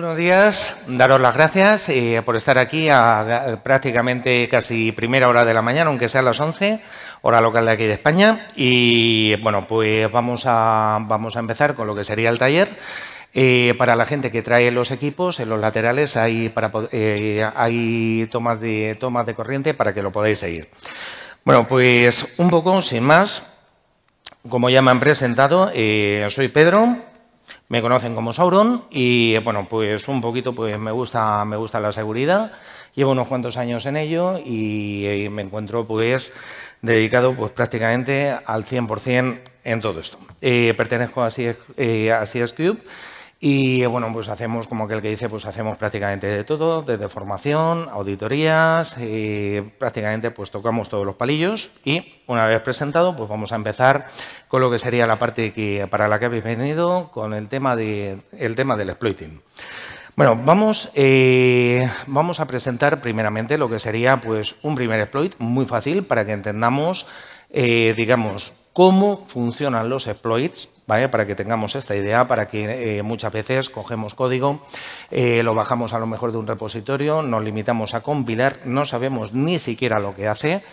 Buenos días, daros las gracias eh, por estar aquí a, prácticamente casi primera hora de la mañana, aunque sea a las 11, hora local de aquí de España. Y bueno, pues vamos a, vamos a empezar con lo que sería el taller. Eh, para la gente que trae los equipos, en los laterales hay, para, eh, hay tomas, de, tomas de corriente para que lo podáis seguir. Bueno, pues un poco, sin más, como ya me han presentado, soy Pedro, me conocen como Sauron y bueno, pues un poquito pues me gusta, me gusta la seguridad. Llevo unos cuantos años en ello y, me encuentro pues dedicado pues prácticamente al 100% en todo esto. Eh, pertenezco a eh, a CS Cube. Y bueno, pues hacemos, como aquel que dice, pues hacemos prácticamente de todo, desde formación, auditorías, prácticamente pues tocamos todos los palillos y una vez presentado, pues vamos a empezar con lo que sería la parte para la que habéis venido, con el tema, de, el tema del exploiting. Bueno, vamos, eh, vamos a presentar primeramente lo que sería pues, un primer exploit muy fácil para que entendamos, eh, digamos, cómo funcionan los exploits para que tengamos esta idea, para que eh, muchas veces cogemos código, eh, lo bajamos a lo mejor de un repositorio, nos limitamos a compilar, no sabemos ni siquiera lo que hace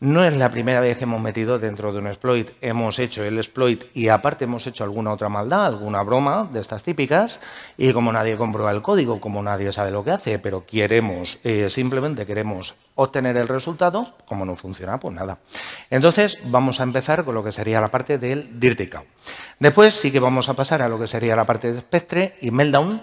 no es la primera vez que hemos metido dentro de un exploit. Hemos hecho el exploit y aparte hemos hecho alguna otra maldad, alguna broma de estas típicas. Y como nadie comprueba el código, como nadie sabe lo que hace, pero queremos, eh, simplemente queremos obtener el resultado, como no funciona, pues nada. Entonces vamos a empezar con lo que sería la parte del dirty cow. Después sí que vamos a pasar a lo que sería la parte de Spectre y Meltdown.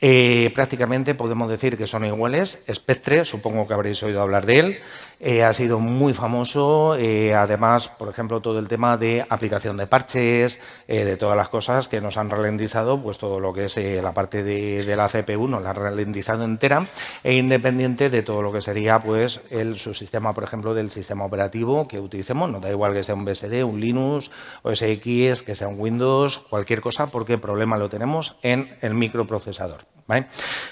Eh, prácticamente podemos decir que son iguales. Spectre, supongo que habréis oído hablar de él, eh, ha sido muy famoso. Eh, además, por ejemplo, todo el tema de aplicación de parches, de todas las cosas que nos han ralentizado, pues todo lo que es la parte de, la CPU nos la ha ralentizado entera e independiente de todo lo que sería pues el subsistema, por ejemplo, del sistema operativo que utilicemos. No da igual que sea un BSD, un Linux, OS X, que sea un Windows, cualquier cosa, porque el problema lo tenemos en el microprocesador.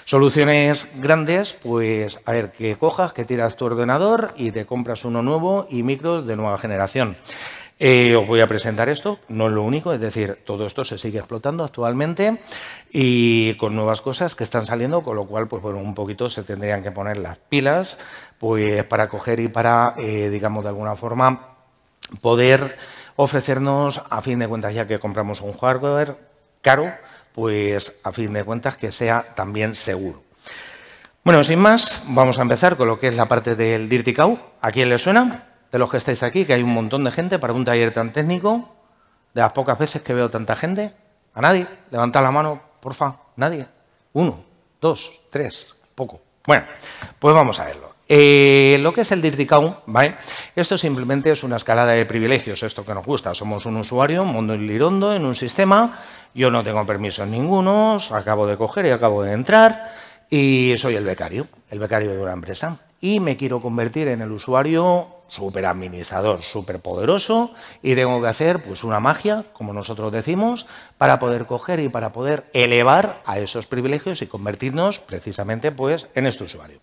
Soluciones grandes, pues a ver, que cojas, que tiras tu ordenador y te compras uno nuevo y micros de nueva generación. Eh, os voy a presentar esto, no es lo único, es decir, todo esto se sigue explotando actualmente y con nuevas cosas que están saliendo, con lo cual, pues bueno, un poquito se tendrían que poner las pilas, pues para coger y para, eh, digamos, de alguna forma, poder ofrecernos, a fin de cuentas, ya que compramos un hardware caro, pues a fin de cuentas que sea también seguro. Bueno, sin más, vamos a empezar con lo que es la parte del Dirty Cow. ¿A quién le suena? De los que estáis aquí, que hay un montón de gente para un taller tan técnico. De las pocas veces que veo tanta gente. ¿A nadie? Levanta la mano, porfa. ¿Nadie? Uno, dos, tres, poco. Bueno, pues vamos a verlo. Eh, lo que es el Dirty Cow, ¿vale? Esto simplemente es una escalada de privilegios, esto que nos gusta. Somos un usuario, mundo en lirondo, en un sistema yo no tengo permisos ningunos, acabo de coger y acabo de entrar y soy el becario, el becario de una empresa. Y me quiero convertir en el usuario súper administrador, súper poderoso, y tengo que hacer pues, una magia, como nosotros decimos, para poder coger y para poder elevar a esos privilegios y convertirnos precisamente pues, en este usuario.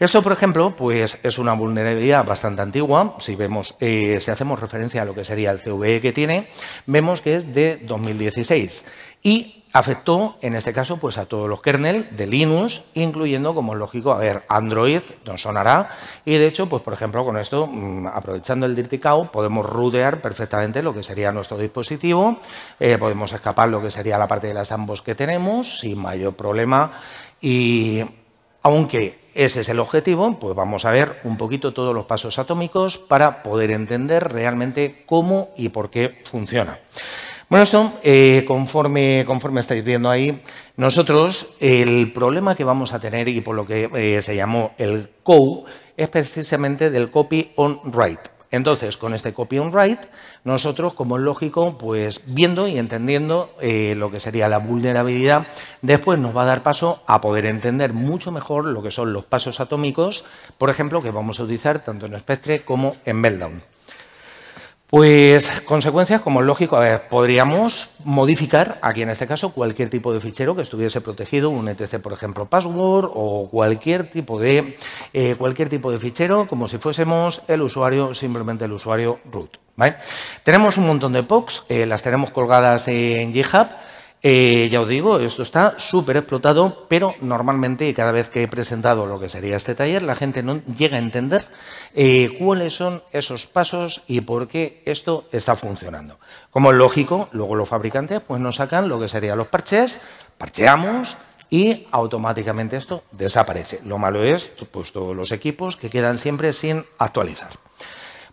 Esto, por ejemplo, pues, es una vulnerabilidad bastante antigua. Si, vemos, eh, si hacemos referencia a lo que sería el CVE que tiene, vemos que es de 2016. Y afectó en este caso pues a todos los kernels de Linux, incluyendo como es lógico, a ver, Android don sonará y de hecho pues por ejemplo con esto mm, aprovechando el Dirty Cow podemos rootear perfectamente lo que sería nuestro dispositivo, eh, podemos escapar lo que sería la parte de las ambos que tenemos sin mayor problema y aunque ese es el objetivo, pues vamos a ver un poquito todos los pasos atómicos para poder entender realmente cómo y por qué funciona. Bueno, esto, eh, conforme, conforme estáis viendo ahí, nosotros el problema que vamos a tener y por lo que eh, se llamó el COU es precisamente del copy on write. Entonces, con este copy on write, nosotros, como es lógico, pues viendo y entendiendo eh, lo que sería la vulnerabilidad, después nos va a dar paso a poder entender mucho mejor lo que son los pasos atómicos, por ejemplo, que vamos a utilizar tanto en Spectre como en Meltdown. Pues consecuencias como lógico, a ver, podríamos modificar aquí en este caso cualquier tipo de fichero que estuviese protegido, un etc, por ejemplo, password o cualquier tipo de eh, cualquier tipo de fichero, como si fuésemos el usuario, simplemente el usuario root. Tenemos un montón de POCs, eh, las tenemos colgadas en GitHub. Eh, ya os digo, esto está súper explotado, pero normalmente cada vez que he presentado lo que sería este taller, la gente no llega a entender eh, cuáles son esos pasos y por qué esto está funcionando. Como es lógico, luego los fabricantes pues, nos sacan lo que serían los parches, parcheamos, y automáticamente esto desaparece. Lo malo es pues, todos los equipos que quedan siempre sin actualizar.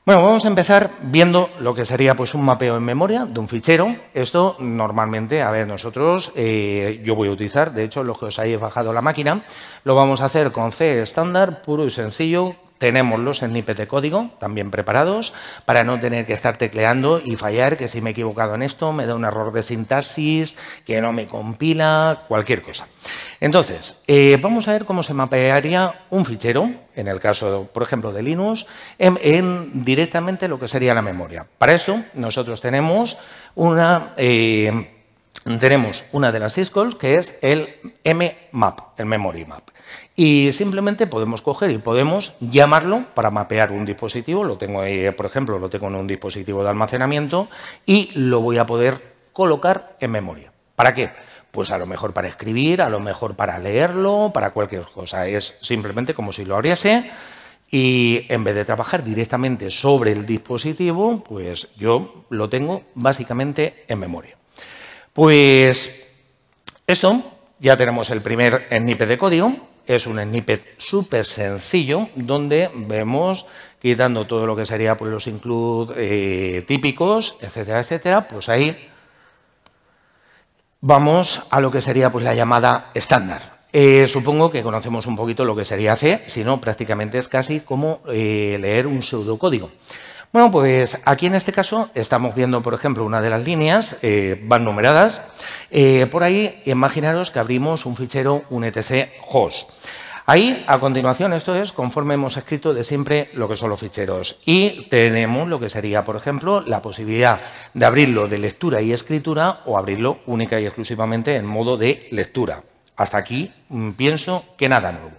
Bueno, vamos a empezar viendo lo que sería pues, un mapeo en memoria de un fichero. Esto normalmente, a ver, nosotros, eh, yo voy a utilizar, de hecho, los que os hayáis bajado la máquina, lo vamos a hacer con C estándar, puro y sencillo, tenemos los snippets de código también preparados para no tener que estar tecleando y fallar, que si me he equivocado en esto me da un error de sintaxis, que no me compila, cualquier cosa. Entonces, eh, vamos a ver cómo se mapearía un fichero, en el caso, por ejemplo, de Linux, en, directamente lo que sería la memoria. Para eso, nosotros tenemos una... Eh, tenemos una de las syscalls que es el mmap, el memory map. Y simplemente podemos coger y podemos llamarlo para mapear un dispositivo. Lo tengo ahí, eh, por ejemplo, lo tengo en un dispositivo de almacenamiento y lo voy a poder colocar en memoria. ¿Para qué? Pues a lo mejor para escribir, a lo mejor para leerlo, para cualquier cosa. Es simplemente como si lo abriese y en vez de trabajar directamente sobre el dispositivo, pues yo lo tengo básicamente en memoria. Pues esto, ya tenemos el primer snippet de código es un snippet súper sencillo donde vemos, quitando todo lo que sería pues, los include eh, típicos, etcétera, etcétera, pues ahí vamos a lo que sería pues, la llamada estándar. Eh, supongo que conocemos un poquito lo que sería C, si no, prácticamente es casi como eh, leer un pseudocódigo. Bueno, pues aquí en este caso estamos viendo, por ejemplo, una de las líneas, eh, van numeradas. Eh, por ahí, imaginaros que abrimos un fichero, un etc host. Ahí, a continuación, esto es conforme hemos escrito de siempre lo que son los ficheros. Y tenemos lo que sería, por ejemplo, la posibilidad de abrirlo de lectura y escritura o abrirlo única y exclusivamente en modo de lectura. Hasta aquí mm, pienso que nada nuevo.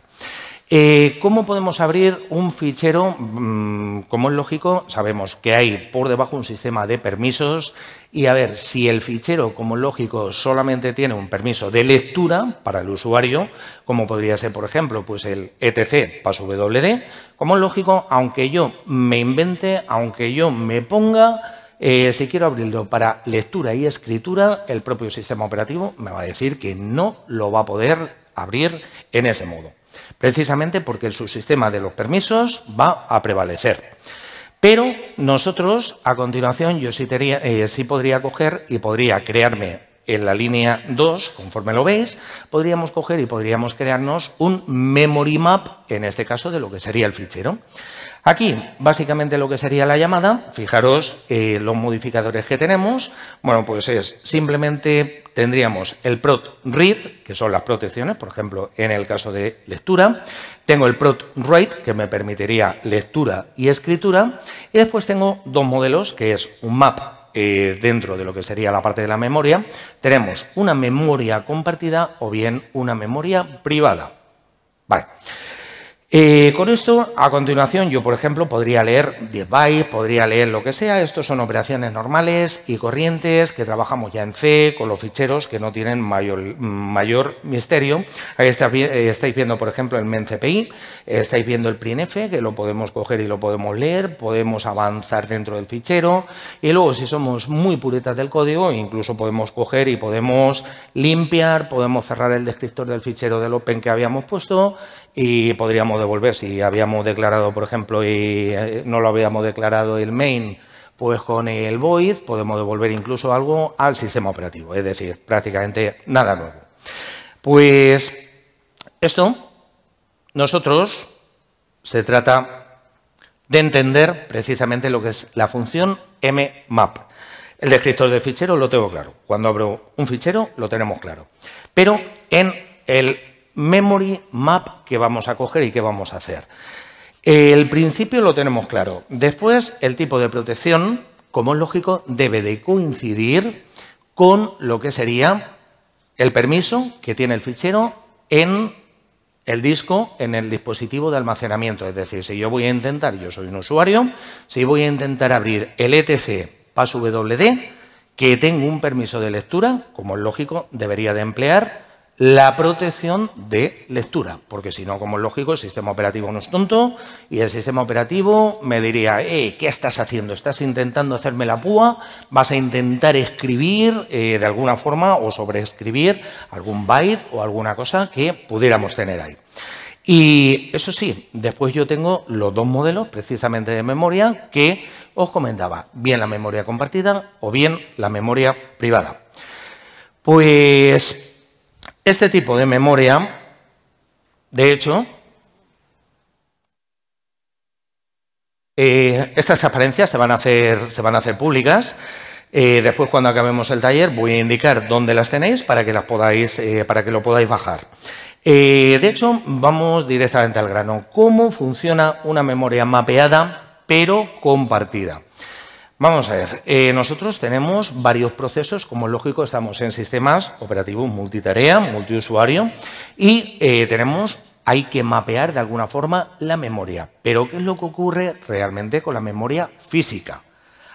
Eh, ¿Cómo podemos abrir un fichero? Mm, como es lógico, sabemos que hay por debajo un sistema de permisos y a ver si el fichero, como es lógico, solamente tiene un permiso de lectura para el usuario, como podría ser, por ejemplo, pues el etc paso WD. Como es lógico, aunque yo me invente, aunque yo me ponga, eh, si quiero abrirlo para lectura y escritura, el propio sistema operativo me va a decir que no lo va a poder abrir en ese modo precisamente porque el subsistema de los permisos va a prevalecer. Pero nosotros, a continuación, yo sí, eh, podría coger y podría crearme en la línea 2, conforme lo veis, podríamos coger y podríamos crearnos un memory map, en este caso de lo que sería el fichero. Aquí, básicamente lo que sería la llamada, fijaros eh, los modificadores que tenemos, bueno, pues es simplemente tendríamos el prot read, que son las protecciones, por ejemplo, en el caso de lectura, tengo el prot write, que me permitiría lectura y escritura, y después tengo dos modelos, que es un map eh, dentro de lo que sería la parte de la memoria, tenemos una memoria compartida o bien una memoria privada. Vale. Eh, con esto, a continuación, yo, por ejemplo, podría leer 10 bytes, podría leer lo que sea. Estos son operaciones normales y corrientes que trabajamos ya en C, con los ficheros que no tienen mayor, misterio. Ahí eh, estáis viendo, por ejemplo, el men estáis viendo el prinf, que lo podemos coger y lo podemos leer, podemos avanzar dentro del fichero. Y luego, si somos muy puretas del código, incluso podemos coger y podemos limpiar, podemos cerrar el descriptor del fichero del Open que habíamos puesto y podríamos devolver si habíamos declarado, por ejemplo, y eh, no lo habíamos declarado el main, pues con el void podemos devolver incluso algo al sistema operativo, es decir, prácticamente nada nuevo. Pues esto nosotros se trata de entender precisamente lo que es la función mmap. El descriptor de fichero lo tengo claro. Cuando abro un fichero lo tenemos claro. Pero en el memory map que vamos a coger y qué vamos a hacer. El principio lo tenemos claro. Después, el tipo de protección, como es lógico, debe de coincidir con lo que sería el permiso que tiene el fichero en el disco, en el dispositivo de almacenamiento. Es decir, si yo voy a intentar, yo soy un usuario, si voy a intentar abrir el etc paswd, que tengo un permiso de lectura, como es lógico, debería de emplear la protección de lectura, porque si no, como es lógico, el sistema operativo no es tonto y el sistema operativo me diría, eh, ¿qué estás haciendo? ¿Estás intentando hacerme la púa? ¿Vas a intentar escribir eh, de alguna forma o sobreescribir algún byte o alguna cosa que pudiéramos tener ahí? Y eso sí, después yo tengo los dos modelos precisamente de memoria que os comentaba, bien la memoria compartida o bien la memoria privada. Pues este tipo de memoria, de hecho, eh, estas transparencias se van a hacer, se van a hacer públicas. Eh, después, cuando acabemos el taller, voy a indicar dónde las tenéis para que, las podáis, eh, para que lo podáis bajar. de hecho, vamos directamente al grano. ¿Cómo funciona una memoria mapeada pero compartida? Vamos a ver, eh, nosotros tenemos varios procesos, como es lógico, estamos en sistemas operativos multitarea, multiusuario, y eh, tenemos, hay que mapear de alguna forma la memoria. Pero ¿qué es lo que ocurre realmente con la memoria física?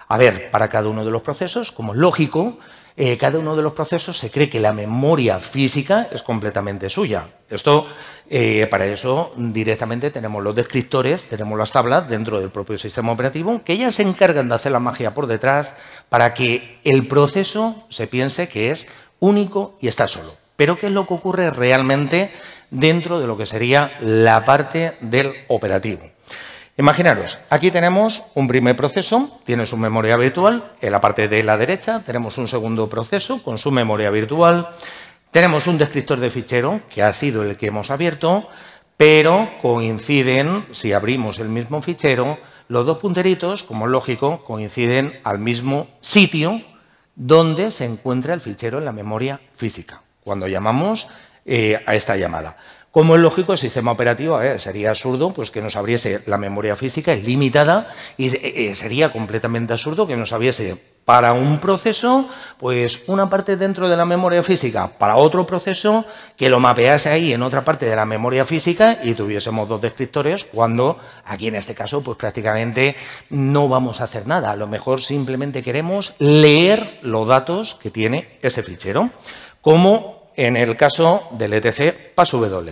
A ver, para cada uno de los procesos, como es lógico, eh, cada uno de los procesos se cree que la memoria física es completamente suya. Esto, eh, para eso directamente tenemos los descriptores, tenemos las tablas dentro del propio sistema operativo, que ellas se encargan de hacer la magia por detrás para que el proceso se piense que es único y está solo. Pero ¿qué es lo que ocurre realmente dentro de lo que sería la parte del operativo? Imaginaros, aquí tenemos un primer proceso, tiene su memoria virtual, en la parte de la derecha tenemos un segundo proceso con su memoria virtual, tenemos un descriptor de fichero, que ha sido el que hemos abierto, pero coinciden, si abrimos el mismo fichero, los dos punteritos, como es lógico, coinciden al mismo sitio donde se encuentra el fichero en la memoria física, cuando llamamos eh, a esta llamada. Como es lógico, el sistema operativo sería absurdo pues, que nos abriese la memoria física es limitada y eh, eh, sería completamente absurdo que nos abriese para un proceso, pues una parte dentro de la memoria física, para otro proceso, que lo mapease ahí en otra parte de la memoria física y tuviésemos dos descriptores, cuando aquí en este caso, pues prácticamente no vamos a hacer nada. A lo mejor simplemente queremos leer los datos que tiene ese fichero. Como en el caso del ETC PASWD.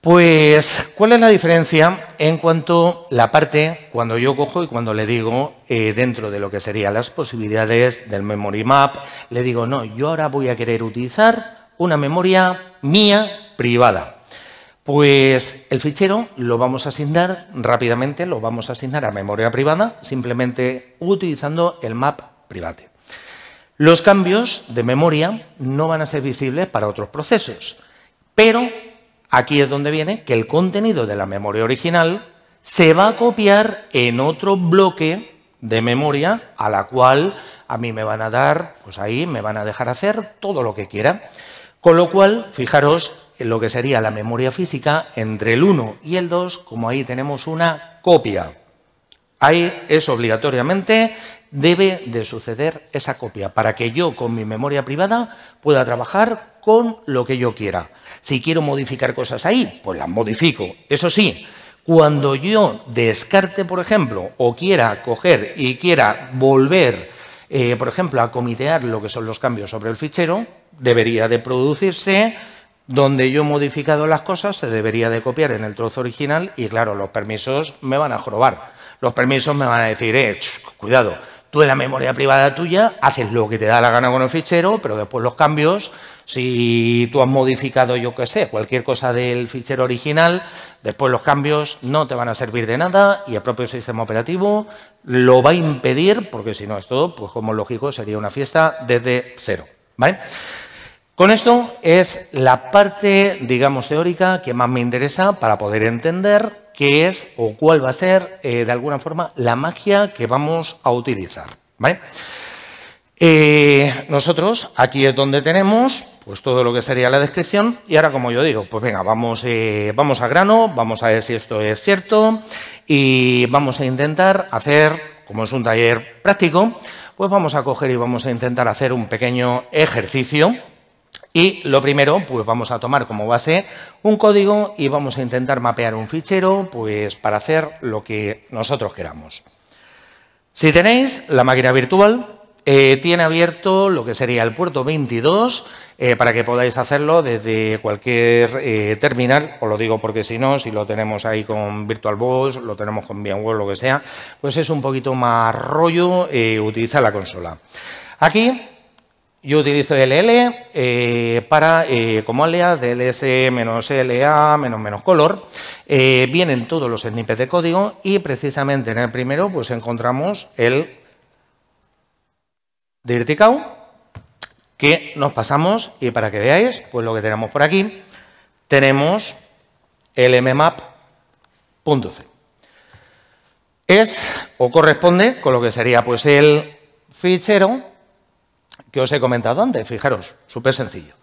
Pues, ¿cuál es la diferencia en cuanto a la parte cuando yo cojo y cuando le digo eh, dentro de lo que serían las posibilidades del memory map, le digo, no, yo ahora voy a querer utilizar una memoria mía privada. Pues el fichero lo vamos a asignar rápidamente, lo vamos a asignar a memoria privada, simplemente utilizando el map private. Los cambios de memoria no van a ser visibles para otros procesos, pero aquí es donde viene que el contenido de la memoria original se va a copiar en otro bloque de memoria a la cual a mí me van a dar, pues ahí me van a dejar hacer todo lo que quiera. Con lo cual, fijaros en lo que sería la memoria física entre el 1 y el 2, como ahí tenemos una copia. Ahí es obligatoriamente debe de suceder esa copia para que yo con mi memoria privada pueda trabajar con lo que yo quiera. Si quiero modificar cosas ahí, pues las modifico. Eso sí, cuando yo descarte, por ejemplo, o quiera coger y quiera volver, eh, por ejemplo, a comitear lo que son los cambios sobre el fichero, debería de producirse donde yo he modificado las cosas, se debería de copiar en el trozo original y claro, los permisos me van a jorobar. Los permisos me van a decir, eh, cuidado, de la memoria privada tuya haces lo que te da la gana con el fichero, pero después los cambios, si tú has modificado, yo qué sé, cualquier cosa del fichero original, después los cambios no te van a servir de nada y el propio sistema operativo lo va a impedir, porque si no esto, pues como lógico, sería una fiesta desde cero. Con esto es la parte, digamos, teórica que más me interesa para poder entender qué es o cuál va a ser, eh, de alguna forma, la magia que vamos a utilizar. Eh, nosotros aquí es donde tenemos pues, todo lo que sería la descripción y ahora como yo digo, pues venga, vamos, eh, vamos a grano, vamos a ver si esto es cierto y vamos a intentar hacer, como es un taller práctico, pues vamos a coger y vamos a intentar hacer un pequeño ejercicio y lo primero, pues vamos a tomar como base un código y vamos a intentar mapear un fichero pues, para hacer lo que nosotros queramos. Si tenéis la máquina virtual, eh, tiene abierto lo que sería el puerto 22 eh, para que podáis hacerlo desde cualquier eh, terminal, os lo digo porque si no, si lo tenemos ahí con VirtualBox, lo tenemos con VMware, lo que sea, pues es un poquito más rollo utilizar la consola. Aquí yo utilizo LL eh, para, eh, como alias, DLS-LA, menos menos color. Eh, vienen todos los snippets de código y precisamente en el primero pues encontramos el dirty que nos pasamos y para que veáis pues lo que tenemos por aquí, tenemos el mmap.c. Es o corresponde con lo que sería pues el fichero que os he comentado antes. Fijaros, súper sencillo.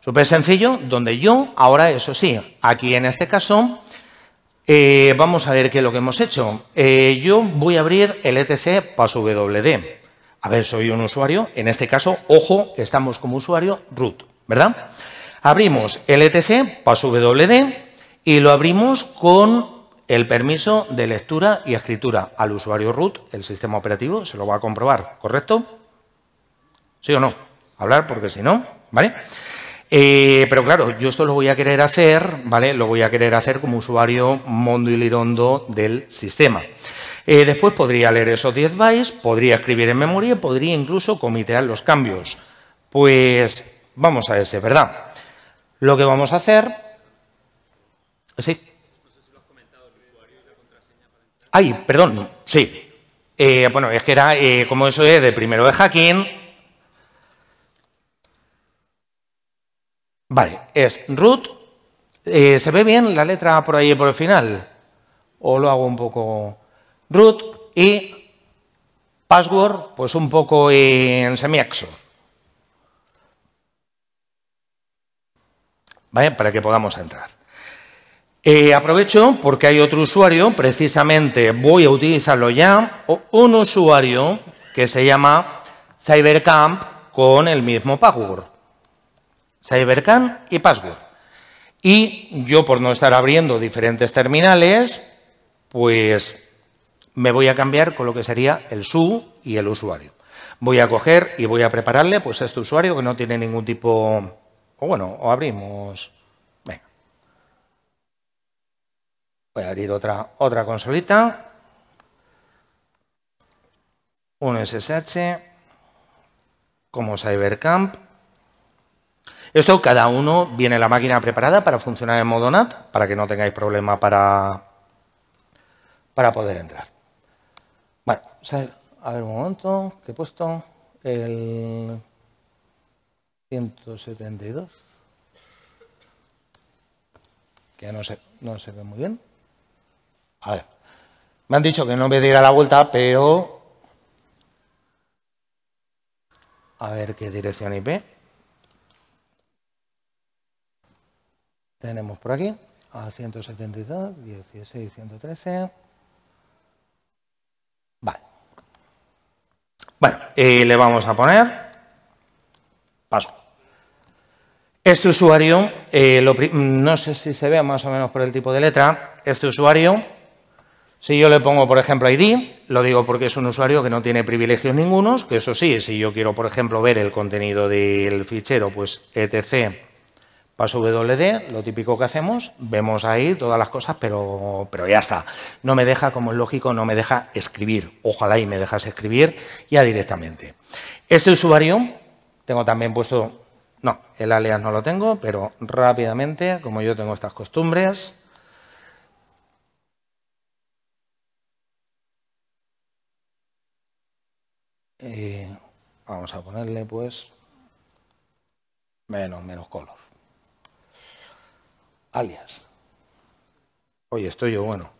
Súper sencillo, donde yo, ahora eso sí, aquí en este caso, eh, vamos a ver qué es lo que hemos hecho. Eh, yo voy a abrir el etc WD. A ver, soy un usuario, en este caso, ojo, estamos como usuario root, ¿verdad? Abrimos el etc WD y lo abrimos con el permiso de lectura y escritura al usuario root, el sistema operativo se lo va a comprobar, ¿correcto? ¿Sí o no? Hablar porque si no, ¿vale? Eh, pero claro, yo esto lo voy a querer hacer, ¿vale? Lo voy a querer hacer como usuario mondo y lirondo del sistema. Eh, después podría leer esos 10 bytes, podría escribir en memoria, podría incluso comitear los cambios. Pues vamos a ese, ¿verdad? Lo que vamos a hacer... Sí. Ay, perdón, sí. Eh, bueno, es que era, como eso es de primero de hacking, Vale, es root. Eh, ¿Se ve bien la letra por ahí por el final? O lo hago un poco root y password, pues un poco en semiaxo. ¿Vale? Para que podamos entrar. Eh, aprovecho porque hay otro usuario, precisamente voy a utilizarlo ya, un usuario que se llama Cybercamp con el mismo password. Cybercamp y Password. Y yo, por no estar abriendo diferentes terminales, pues me voy a cambiar con lo que sería el SU y el usuario. Voy a coger y voy a prepararle pues, a este usuario que no tiene ningún tipo... O bueno, o abrimos... Venga. Voy a abrir otra, otra consolita. Un SSH como Cybercamp. Esto cada uno viene la máquina preparada para funcionar en modo NAT, para que no tengáis problema para, para poder entrar. Bueno, a ver un momento, que he puesto el 172, que no se, no se ve muy bien. A ver, me han dicho que no me a la vuelta, pero... A ver qué dirección IP. Tenemos por aquí a 172, 16, 113. Vale. Bueno, le vamos a poner paso. Este usuario, eh, mm, no sé si se ve más o menos por el tipo de letra, este usuario, si yo le pongo, por ejemplo, ID, lo digo porque es un usuario que no tiene privilegios ningunos, que eso sí, si yo quiero, por ejemplo, ver el contenido del fichero, pues etc su WD, lo típico que hacemos, vemos ahí todas las cosas, pero, pero ya está. No me deja, como es lógico, no me deja escribir. Ojalá y me dejas escribir ya directamente. Este usuario, tengo también puesto, no, el alias no lo tengo, pero rápidamente, como yo tengo estas costumbres, eh, vamos a ponerle pues menos, menos color alias. Oye, estoy yo bueno.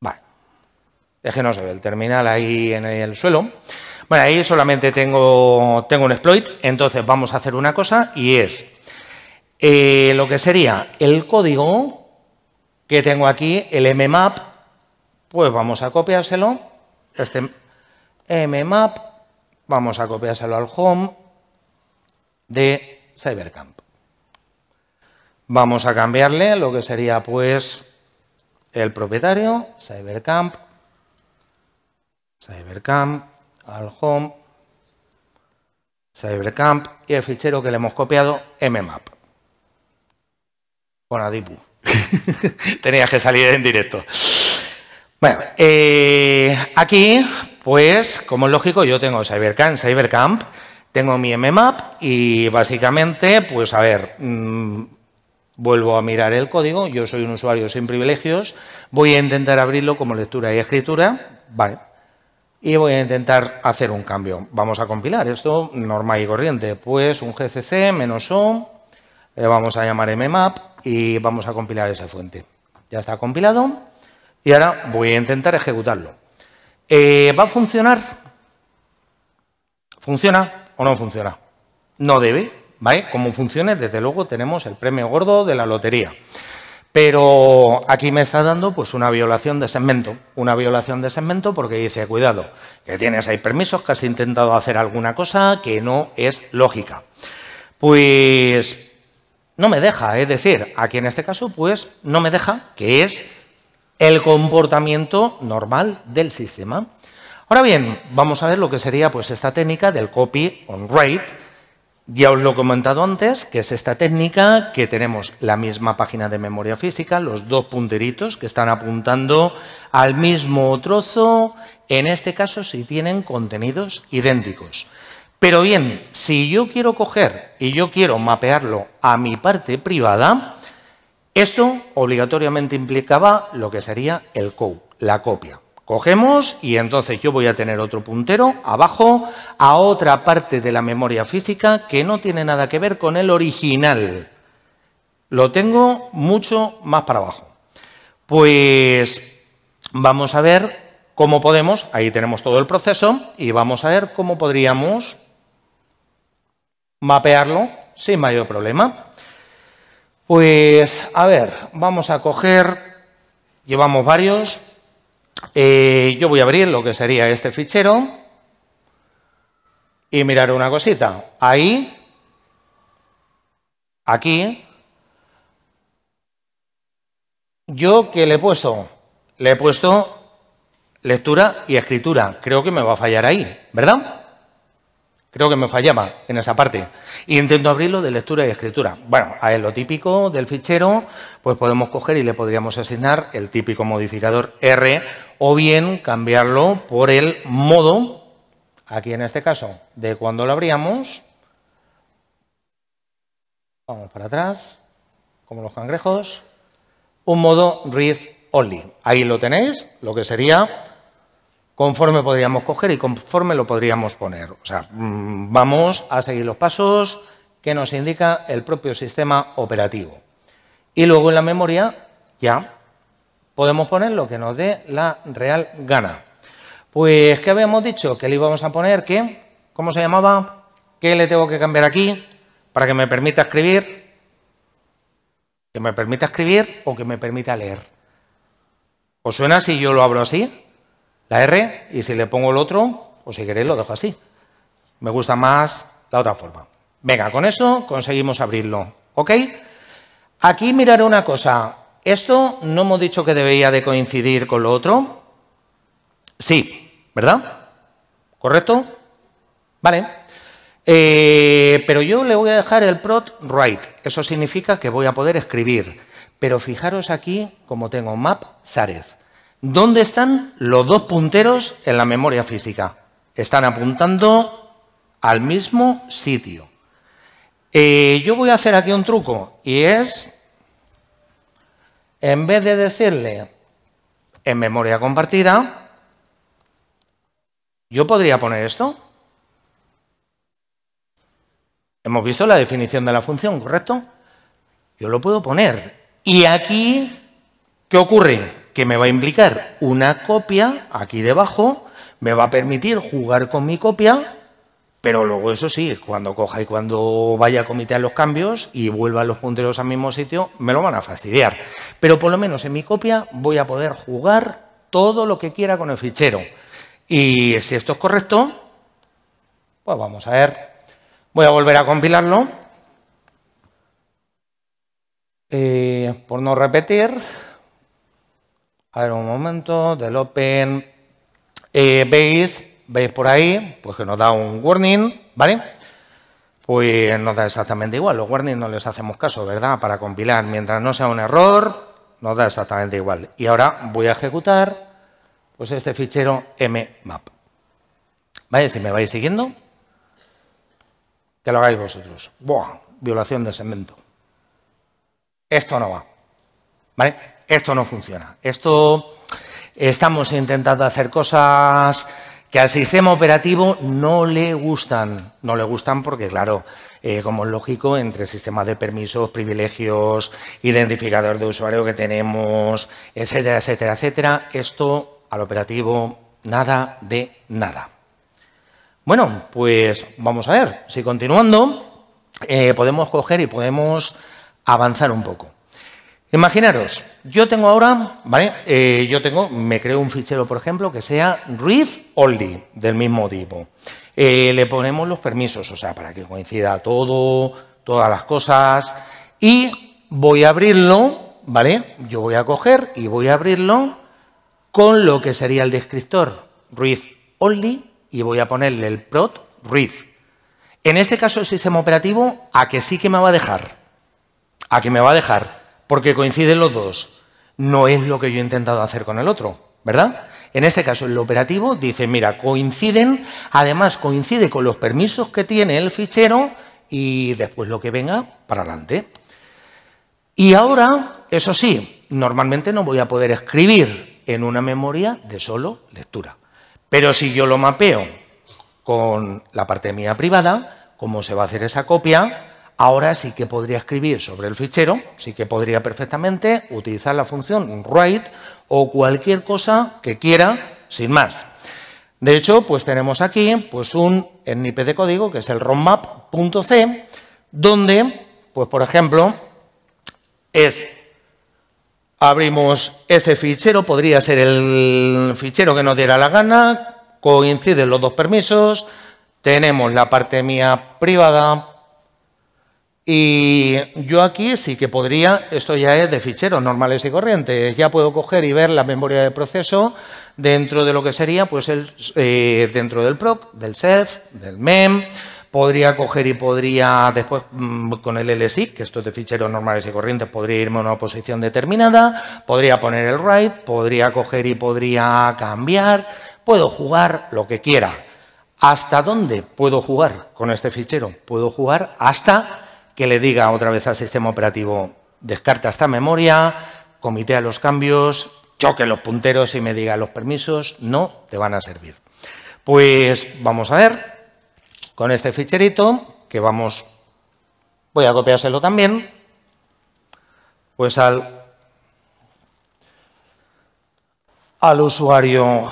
Vale. Déjenos que el terminal ahí en el suelo. Bueno, ahí solamente tengo, tengo un exploit, entonces vamos a hacer una cosa y es eh, lo que sería el código que tengo aquí, el mmap, pues vamos a copiárselo. Este, mmap, vamos a copiárselo al home de Cybercamp. Vamos a cambiarle lo que sería pues el propietario, Cybercamp, Cybercamp, al home, Cybercamp y el fichero que le hemos copiado, mmap. Con Adipu. Tenías que salir en directo. Bueno, eh, aquí pues, como es lógico, yo tengo Cybercamp, Cybercamp, tengo mi mmap y básicamente, pues a ver, mm, vuelvo a mirar el código, yo soy un usuario sin privilegios, voy a intentar abrirlo como lectura y escritura, vale, y voy a intentar hacer un cambio. Vamos a compilar esto normal y corriente, pues un gcc menos o, le vamos a llamar mmap y vamos a compilar esa fuente. Ya está compilado y ahora voy a intentar ejecutarlo. Eh, ¿Va a funcionar? ¿Funciona o no funciona? No debe, ¿vale? Como funcione, desde luego tenemos el premio gordo de la lotería. Pero aquí me está dando pues una violación de segmento, una violación de segmento porque dice, cuidado, que tienes ahí permisos, que has intentado hacer alguna cosa que no es lógica. Pues no me deja, es decir, aquí en este caso pues no me deja, que es el comportamiento normal del sistema. Ahora bien, vamos a ver lo que sería pues, esta técnica del copy on write. Ya os lo he comentado antes, que es esta técnica que tenemos la misma página de memoria física, los dos punteritos que están apuntando al mismo trozo, en este caso si tienen contenidos idénticos. Pero bien, si yo quiero coger y yo quiero mapearlo a mi parte privada, esto obligatoriamente implicaba lo que sería el code, la copia. Cogemos y entonces yo voy a tener otro puntero abajo a otra parte de la memoria física que no tiene nada que ver con el original. Lo tengo mucho más para abajo. Pues vamos a ver cómo podemos, ahí tenemos todo el proceso, y vamos a ver cómo podríamos mapearlo sin mayor problema. Pues, a ver, vamos a coger, llevamos varios, eh, yo voy a abrir lo que sería este fichero y mirar una cosita. Ahí, aquí, yo que le he puesto, le he puesto lectura y escritura. Creo que me va a fallar ahí, ¿verdad? Creo que me fallaba en esa parte. Y intento abrirlo de lectura y escritura. Bueno, a lo típico del fichero, pues podemos coger y le podríamos asignar el típico modificador R o bien cambiarlo por el modo, aquí en este caso, de cuando lo abríamos. Vamos para atrás, como los cangrejos. Un modo read only. Ahí lo tenéis, lo que sería conforme podríamos coger y conforme lo podríamos poner. O sea, mm, vamos a seguir los pasos que nos indica el propio sistema operativo. Y luego en la memoria ya podemos poner lo que nos dé la real gana. Pues, ¿qué habíamos dicho? Que le íbamos a poner que, ¿cómo se llamaba? ¿Qué le tengo que cambiar aquí para que me permita escribir? ¿Que me permita escribir o que me permita leer? ¿Os suena si yo lo abro así? R y si le pongo el otro, o pues si queréis lo dejo así. Me gusta más la otra forma. Venga, con eso conseguimos abrirlo. ¿Ok? Aquí mirar una cosa. Esto no hemos dicho que debería de coincidir con lo otro. Sí, ¿verdad? ¿Correcto? Vale. Eh, pero yo le voy a dejar el prot right. Eso significa que voy a poder escribir. Pero fijaros aquí como tengo map Sarez. ¿Dónde están los dos punteros en la memoria física? Están apuntando al mismo sitio. Eh, yo voy a hacer aquí un truco y es, en vez de decirle en memoria compartida, yo podría poner esto. Hemos visto la definición de la función, ¿correcto? Yo lo puedo poner. Y aquí, ¿qué ocurre? que me va a implicar una copia aquí debajo, me va a permitir jugar con mi copia, pero luego eso sí, cuando coja y cuando vaya a comitear los cambios y vuelvan los punteros al mismo sitio, me lo van a fastidiar. Pero por lo menos en mi copia voy a poder jugar todo lo que quiera con el fichero. Y si esto es correcto, pues vamos a ver. Voy a volver a compilarlo. Eh, por no repetir, a ver, un momento, del Open eh, ¿Veis? veis por ahí, pues que nos da un warning, ¿vale? Pues nos da exactamente igual, los warnings no les hacemos caso, ¿verdad? Para compilar, mientras no sea un error, nos da exactamente igual. Y ahora voy a ejecutar pues este fichero mmap. ¿Vale? Si me vais siguiendo, que lo hagáis vosotros. ¡Buah! Violación de segmento. Esto no va. ¿Vale? esto no funciona. Esto estamos intentando hacer cosas que al sistema operativo no le gustan. No le gustan porque, claro, eh, como es lógico, entre sistemas de permisos, privilegios, identificador de usuario que tenemos, etcétera, etcétera, etcétera, esto al operativo nada de nada. Bueno, pues vamos a ver si continuando eh, podemos coger y podemos avanzar un poco. Imaginaros, yo tengo ahora, ¿vale? Eh, yo tengo, me creo un fichero, por ejemplo, que sea read only, del mismo tipo. Eh, le ponemos los permisos, o sea, para que coincida todo, todas las cosas. Y voy a abrirlo, ¿vale? Yo voy a coger y voy a abrirlo con lo que sería el descriptor read only y voy a ponerle el prot read. En este caso el sistema operativo, ¿a que sí que me va a dejar? ¿A que me va a dejar? porque coinciden los dos. No es lo que yo he intentado hacer con el otro, ¿verdad? En este caso, el operativo dice, mira, coinciden, además coincide con los permisos que tiene el fichero y después lo que venga para adelante. Y ahora, eso sí, normalmente no voy a poder escribir en una memoria de solo lectura. Pero si yo lo mapeo con la parte mía privada, cómo se va a hacer esa copia, Ahora sí que podría escribir sobre el fichero, sí que podría perfectamente utilizar la función write o cualquier cosa que quiera sin más. De hecho, pues tenemos aquí pues un snippet de código que es el roadmap.c, donde, pues por ejemplo, es abrimos ese fichero, podría ser el fichero que nos diera la gana, coinciden los dos permisos, tenemos la parte mía privada, y yo aquí sí que podría, esto ya es de ficheros normales y corrientes, ya puedo coger y ver la memoria de proceso dentro de lo que sería, pues, el, eh, dentro del PROC, del self, del MEM, podría coger y podría después mm, con el LSI, que esto es de ficheros normales y corrientes, podría irme a una posición determinada, podría poner el write, podría coger y podría cambiar, puedo jugar lo que quiera. ¿Hasta dónde puedo jugar con este fichero? Puedo jugar hasta que le diga otra vez al sistema operativo, descarta esta memoria, comitea los cambios, choque los punteros y me diga los permisos, no te van a servir. Pues vamos a ver con este ficherito que vamos, voy a copiárselo también, pues al, al usuario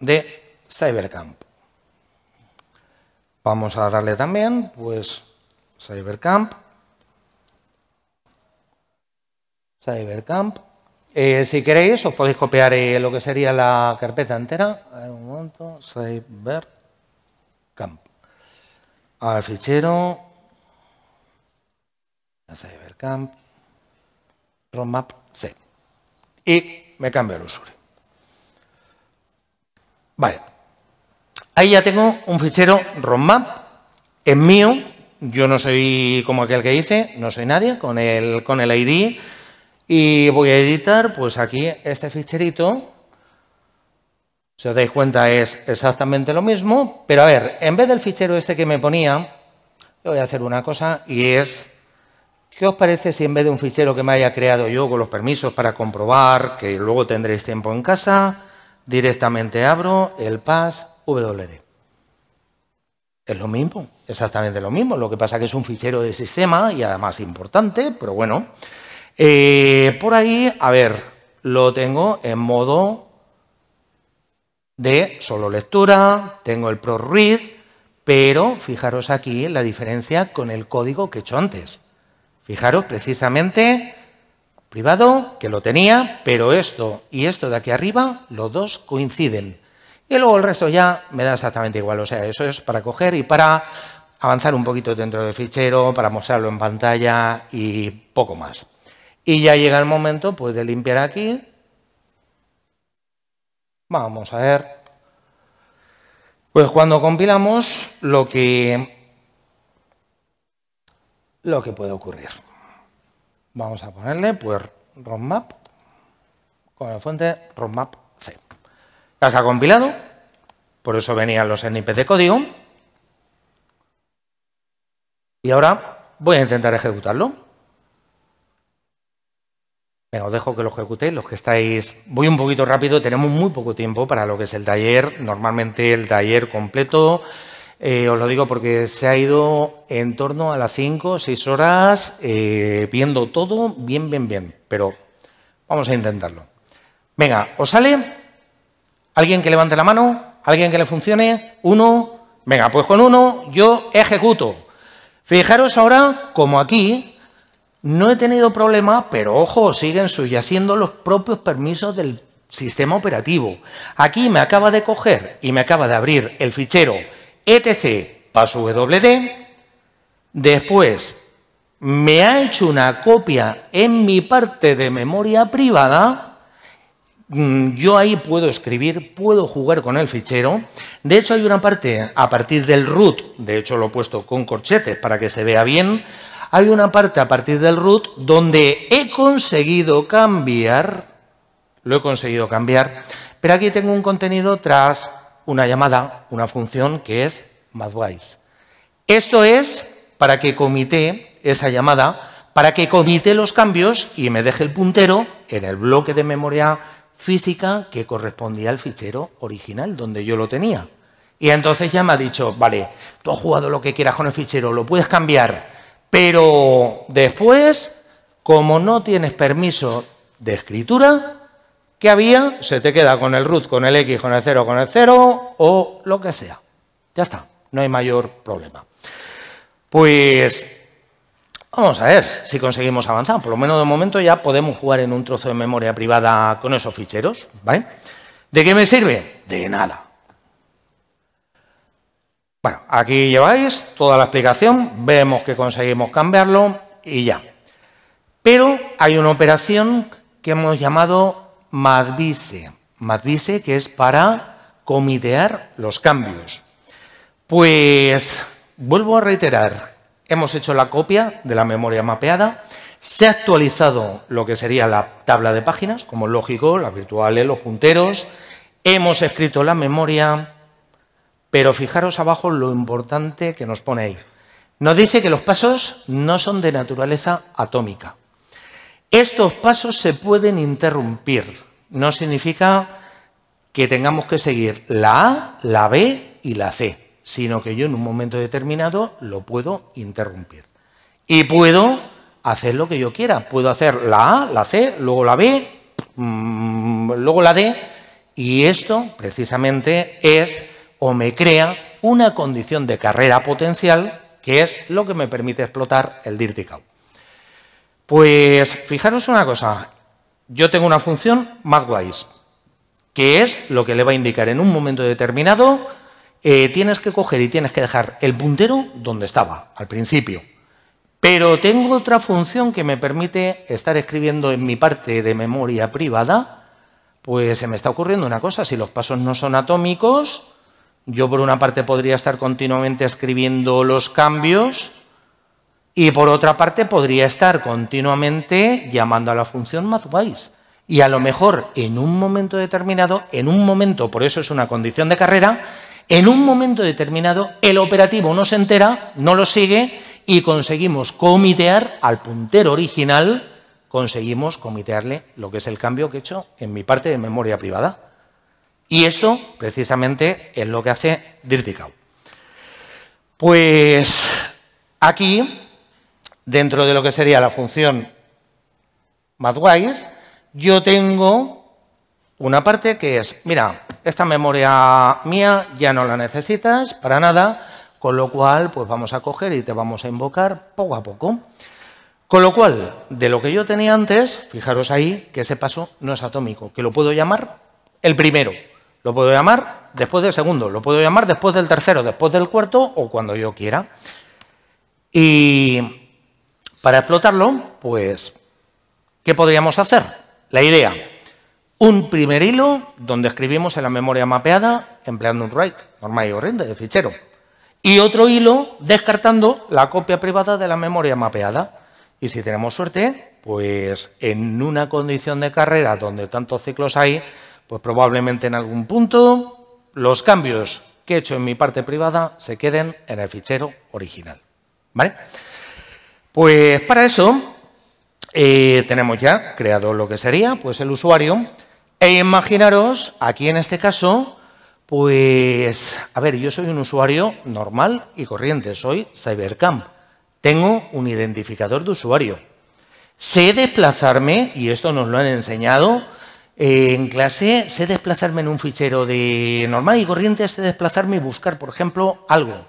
de Cybercamp. Vamos a darle también, pues Cybercamp. Cybercamp. Eh, si queréis, os podéis copiar eh, lo que sería la carpeta entera. A ver un momento. Cybercamp. Al fichero. Cybercamp. Roadmap C. Y me cambio el usuario. Vale. Ahí ya tengo un fichero roadmap. Es mío, yo no soy como aquel que dice, no soy nadie con el, con el ID. Y voy a editar, pues aquí, este ficherito. Si os dais cuenta, es exactamente lo mismo. Pero a ver, en vez del fichero este que me ponía, voy a hacer una cosa y es... ¿Qué os parece si en vez de un fichero que me haya creado yo con los permisos para comprobar, que luego tendréis tiempo en casa, directamente abro el pass WD? Es lo mismo, exactamente lo mismo. Lo que pasa que es un fichero de sistema y además importante, pero bueno. Eh, por ahí, a ver, lo tengo en modo de solo lectura, tengo el ProRead, pero fijaros aquí la diferencia con el código que he hecho antes. Fijaros precisamente privado, que lo tenía, pero esto y esto de aquí arriba, los dos coinciden. Y luego el resto ya me da exactamente igual. O sea, eso es para coger y para avanzar un poquito dentro del fichero, para mostrarlo en pantalla y poco más. Y ya llega el momento pues, de limpiar aquí. Vamos a ver. Pues cuando compilamos, lo que, lo que puede ocurrir. Vamos a ponerle pues roadmap, con la fuente roadmap las ha compilado, por eso venían los snippets de código. Y ahora voy a intentar ejecutarlo. Venga, os dejo que lo ejecutéis, los que estáis... Voy un poquito rápido, tenemos muy poco tiempo para lo que es el taller. Normalmente el taller completo, eh, os lo digo porque se ha ido en torno a las 5, o 6 horas, eh, viendo todo bien, bien, bien. Pero vamos a intentarlo. Venga, ¿os sale? ¿Alguien que levante la mano? ¿Alguien que le funcione? ¿Uno? Venga, pues con uno yo ejecuto. Fijaros ahora como aquí no he tenido problema, pero ojo, siguen subyaciendo los propios permisos del sistema operativo. Aquí me acaba de coger y me acaba de abrir el fichero etc wd. Después me ha hecho una copia en mi parte de memoria privada Mm, yo ahí puedo escribir, puedo jugar con el fichero. De hecho, hay una parte a partir del root, de hecho lo he puesto con corchetes para que se vea bien, hay una parte a partir del root donde he conseguido cambiar, lo he conseguido cambiar, pero aquí tengo un contenido tras una llamada, una función que es MathWise. Esto es para que comité esa llamada, para que comité los cambios y me deje el puntero en el bloque de memoria física que correspondía al fichero original donde yo lo tenía. Y entonces ya me ha dicho, vale, tú has jugado lo que quieras con el fichero, lo puedes cambiar, pero después, como no tienes permiso de escritura, ¿qué había? Se te queda con el root, con el x, con el 0, con el 0 o lo que sea. Ya está, no hay mayor problema. Pues Vamos a ver si conseguimos avanzar. Por lo menos de momento ya podemos jugar en un trozo de memoria privada con esos ficheros. ¿vale? ¿De qué me sirve? De nada. Bueno, aquí lleváis toda la explicación. Vemos que conseguimos cambiarlo y ya. Pero hay una operación que hemos llamado más Madvise que es para comitear los cambios. Pues vuelvo a reiterar, Hemos hecho la copia de la memoria mapeada, se ha actualizado lo que sería la tabla de páginas, como es lógico, las virtuales, los punteros, hemos escrito la memoria, pero fijaros abajo lo importante que nos pone ahí. Nos dice que los pasos no son de naturaleza atómica. Estos pasos se pueden interrumpir. No significa que tengamos que seguir la A, la B y la C sino que yo en un momento determinado lo puedo interrumpir. Y puedo hacer lo que yo quiera. Puedo hacer la A, la C, luego la B, mm, luego la D. Y esto precisamente es o me crea una condición de carrera potencial que es lo que me permite explotar el dirty cow. Pues fijaros una cosa, yo tengo una función mathwise, que es lo que le va a indicar en un momento determinado eh, tienes que coger y tienes que dejar el puntero donde estaba, al principio. Pero tengo otra función que me permite estar escribiendo en mi parte de memoria privada, pues se me está ocurriendo una cosa, si los pasos no son atómicos, yo por una parte podría estar continuamente escribiendo los cambios y por otra parte podría estar continuamente llamando a la función MathWise. Y a lo mejor en un momento determinado, en un momento, por eso es una condición de carrera, en un momento determinado, el operativo no se entera, no lo sigue y conseguimos comitear al puntero original, conseguimos comitearle lo que es el cambio que he hecho en mi parte de memoria privada. Y esto, precisamente, es lo que hace Dirty Pues aquí, dentro de lo que sería la función MathWise, yo tengo una parte que es, mira, esta memoria mía ya no la necesitas para nada, con lo cual pues vamos a coger y te vamos a invocar poco a poco. Con lo cual, de lo que yo tenía antes, fijaros ahí que ese paso no es atómico, que lo puedo llamar el primero, lo puedo llamar después del segundo, lo puedo llamar después del tercero, después del cuarto o cuando yo quiera. Y para explotarlo, pues, ¿qué podríamos hacer? La idea, un primer hilo donde escribimos en la memoria mapeada empleando un write normal y corriente de fichero. Y otro hilo descartando la copia privada de la memoria mapeada. Y si tenemos suerte, pues en una condición de carrera donde tantos ciclos hay, pues probablemente en algún punto los cambios que he hecho en mi parte privada se queden en el fichero original. ¿Vale? Pues para eso tenemos ya creado lo que sería pues, el usuario. E imaginaros, aquí en este caso, pues, a ver, yo soy un usuario normal y corriente, soy Cybercamp. Tengo un identificador de usuario. Sé desplazarme, y esto nos lo han enseñado en clase, sé desplazarme en un fichero de normal y corriente, sé desplazarme y buscar, por ejemplo, algo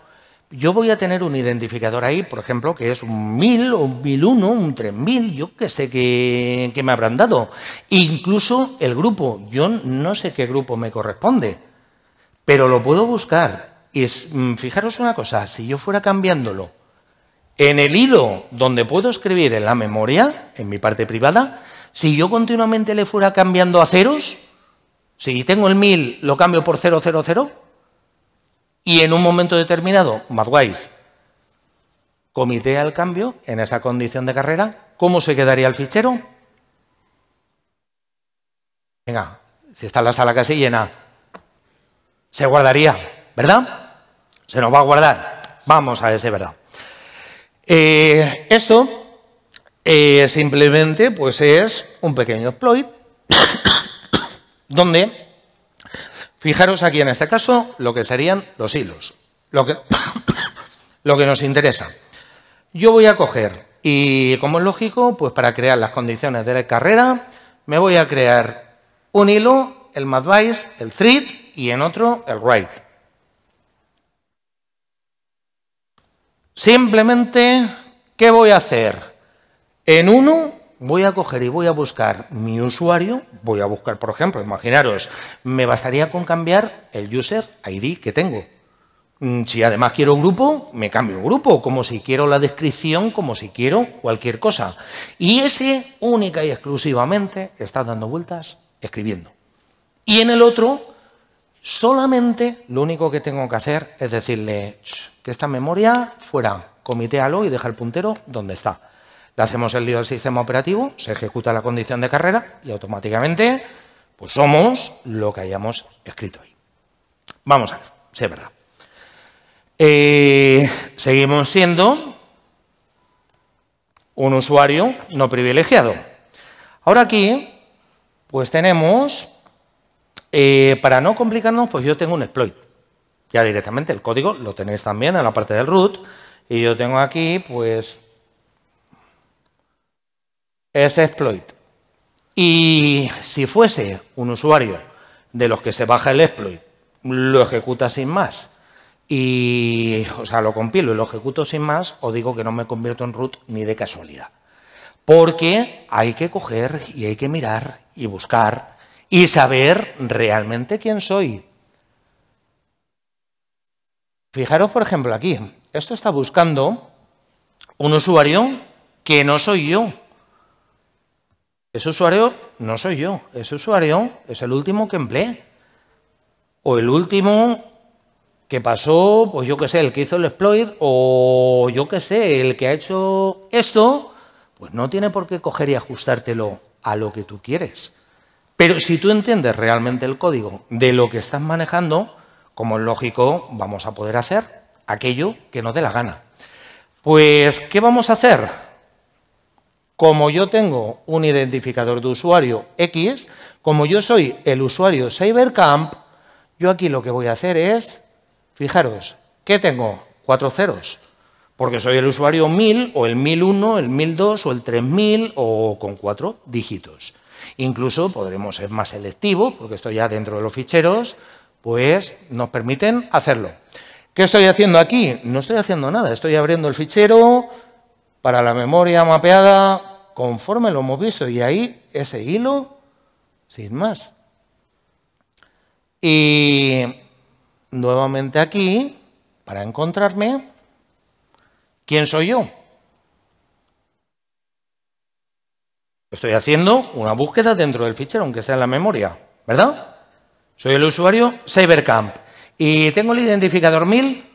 yo voy a tener un identificador ahí, por ejemplo, que es un 1000 o un 1001, un 3000, yo que sé qué me habrán dado. Incluso el grupo, yo no sé qué grupo me corresponde, pero lo puedo buscar. Y es, mm, fijaros una cosa, si yo fuera cambiándolo en el hilo donde puedo escribir en la memoria, en mi parte privada, si yo continuamente le fuera cambiando a ceros, si tengo el 1000, lo cambio por 000, y en un momento determinado, Madwise comitea el cambio en esa condición de carrera, ¿cómo se quedaría el fichero? Venga, si está la sala casi llena, se guardaría, ¿verdad? Se nos va a guardar. Vamos a ese, ¿verdad? Eh, esto eh, simplemente pues es un pequeño exploit donde Fijaros aquí en este caso lo que serían los hilos, lo que, nos interesa. Yo voy a coger, y como es lógico, pues para crear las condiciones de la carrera, me voy a crear un hilo, el madvice, el thread y en otro el write. Simplemente, ¿qué voy a hacer? En uno voy a coger y voy a buscar mi usuario, voy a buscar, por ejemplo, imaginaros, me bastaría con cambiar el user ID que tengo. Mm, si además quiero grupo, me cambio grupo, como si quiero la descripción, como si quiero cualquier cosa. Y ese única y exclusivamente está dando vueltas escribiendo. Y en el otro, solamente lo único que tengo que hacer es decirle que esta memoria fuera, comitéalo y deja el puntero donde está. Le hacemos el lío del sistema operativo, se ejecuta la condición de carrera y automáticamente pues somos lo que hayamos escrito ahí. Vamos a ver, si es verdad. Eh, seguimos siendo un usuario no privilegiado. Ahora aquí, pues tenemos, eh, para no complicarnos, pues yo tengo un exploit. Ya directamente el código lo tenéis también en la parte del root. Y yo tengo aquí, pues, es exploit. Y si fuese un usuario de los que se baja el exploit, lo ejecuta sin más. Y, o sea, lo compilo y lo ejecuto sin más, o digo que no me convierto en root ni de casualidad. Porque hay que coger y hay que mirar y buscar y saber realmente quién soy. Fijaros, por ejemplo, aquí. Esto está buscando un usuario que no soy yo. Ese usuario no soy yo, ese usuario es el último que empleé. O el último que pasó, pues yo qué sé, el que hizo el exploit, o yo qué sé, el que ha hecho esto, pues no tiene por qué coger y ajustártelo a lo que tú quieres. Pero si tú entiendes realmente el código de lo que estás manejando, como es lógico, vamos a poder hacer aquello que nos dé la gana. Pues, ¿qué vamos a hacer? Como yo tengo un identificador de usuario X, como yo soy el usuario Cybercamp, yo aquí lo que voy a hacer es, fijaros, ¿qué tengo? Cuatro ceros. Porque soy el usuario 1000 o el 1001, el 1002 o el 3000 o con cuatro dígitos. Incluso podremos ser más selectivos, porque estoy ya dentro de los ficheros, pues nos permiten hacerlo. ¿Qué estoy haciendo aquí? No estoy haciendo nada, estoy abriendo el fichero, para la memoria mapeada conforme lo hemos visto. Y ahí ese hilo, sin más. Y nuevamente aquí, para encontrarme, ¿quién soy yo? Estoy haciendo una búsqueda dentro del fichero, aunque sea en la memoria, ¿verdad? Soy el usuario Cybercamp y tengo el identificador 1000.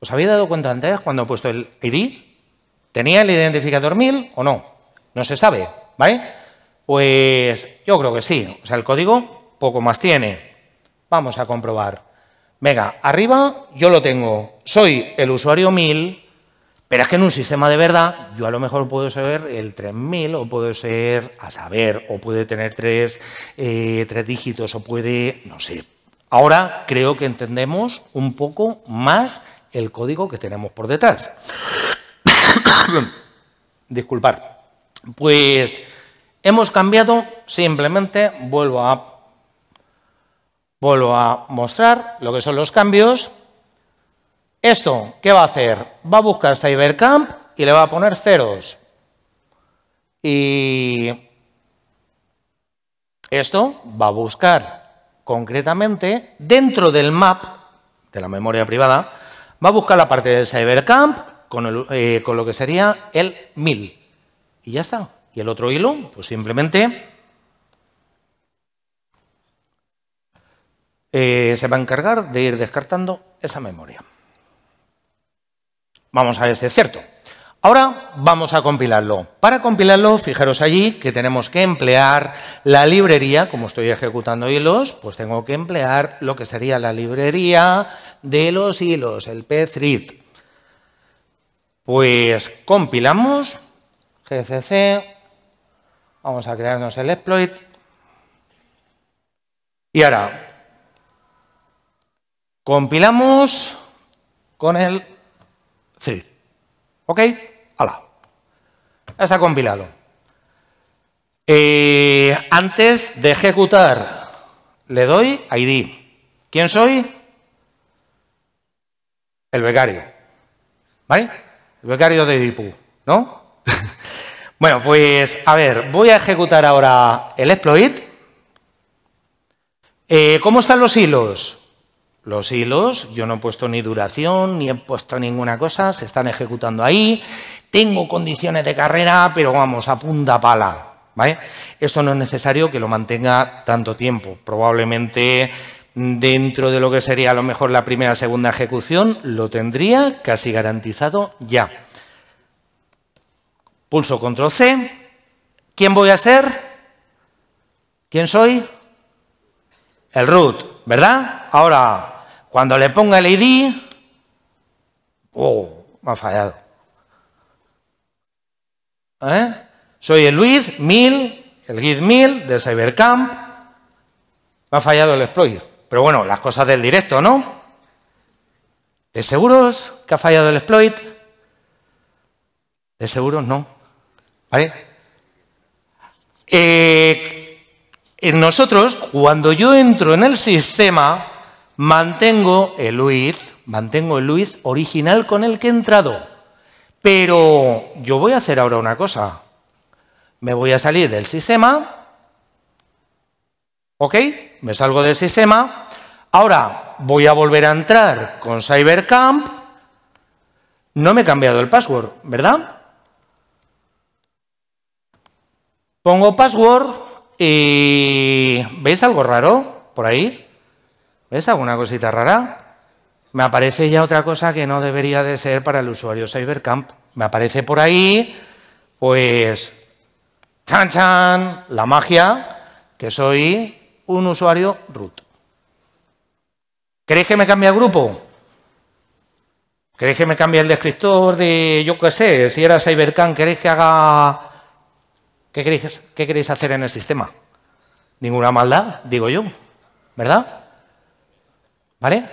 ¿Os habéis dado cuenta antes cuando he puesto el ID? ¿Tenía el identificador 1000 o no? No se sabe, ¿vale? Pues yo creo que sí. O sea, el código poco más tiene. Vamos a comprobar. Venga, arriba yo lo tengo. Soy el usuario 1000, pero es que en un sistema de verdad yo a lo mejor puedo ser el 3000 o puedo ser, a saber, o puede tener tres, eh, tres dígitos o puede, no sé. Ahora creo que entendemos un poco más el código que tenemos por detrás. disculpar, pues hemos cambiado simplemente, vuelvo a, vuelvo a mostrar lo que son los cambios. Esto, ¿qué va a hacer? Va a buscar Cybercamp y le va a poner ceros. Y esto va a buscar concretamente dentro del map de la memoria privada, va a buscar la parte de Cybercamp eh, con, lo que sería el 1000. Y ya está. Y el otro hilo, pues simplemente eh, se va a encargar de ir descartando esa memoria. Vamos a ver si es cierto. Ahora vamos a compilarlo. Para compilarlo, fijaros allí que tenemos que emplear la librería, como estoy ejecutando hilos, pues tengo que emplear lo que sería la librería de los hilos, el pthread. Pues compilamos, gcc, vamos a crearnos el exploit. Y ahora, compilamos con el sí. ¿Ok? ¡Hala! Ya está compilado. Eh, antes de ejecutar, le doy ID. ¿Quién soy? El becario. ¿Vale? becario de dipu, ¿no? bueno, pues a ver, voy a ejecutar ahora el exploit. Eh, ¿Cómo están los hilos? Los hilos, yo no he puesto ni duración, ni he puesto ninguna cosa, se están ejecutando ahí. Tengo condiciones de carrera, pero vamos, a punta pala. ¿vale? Esto no es necesario que lo mantenga tanto tiempo. Probablemente dentro de lo que sería a lo mejor la primera segunda ejecución, lo tendría casi garantizado ya. Pulso control C. ¿Quién voy a ser? ¿Quién soy? El root, ¿verdad? Ahora, cuando le ponga el ID... ¡Oh! Me ha fallado. ¿Eh? Soy el Luis, 1000, el Git 1000 del Cybercamp. Me ha fallado el exploit. Pero bueno, las cosas del directo, ¿no? ¿De seguros que ha fallado el exploit? De seguros no. ¿Vale? Eh, en nosotros, cuando yo entro en el sistema, mantengo el UID, mantengo el UID original con el que he entrado. Pero yo voy a hacer ahora una cosa. Me voy a salir del sistema. ¿Ok? Me salgo del sistema Ahora voy a volver a entrar con Cybercamp. No me he cambiado el password, ¿verdad? Pongo password y... ¿Veis algo raro por ahí? ¿Veis alguna cosita rara? me aparece ya otra cosa que no debería de ser para el usuario Cybercamp. Me aparece por ahí, pues, chan chan, la magia, que soy un usuario root. ¿Queréis que me cambie el grupo? ¿Queréis que me cambie el descriptor de, yo qué sé, si era Cybercan, ¿queréis que haga... ¿Qué queréis, hacer en el sistema? Ninguna maldad, digo yo, ¿verdad? ¿Vale?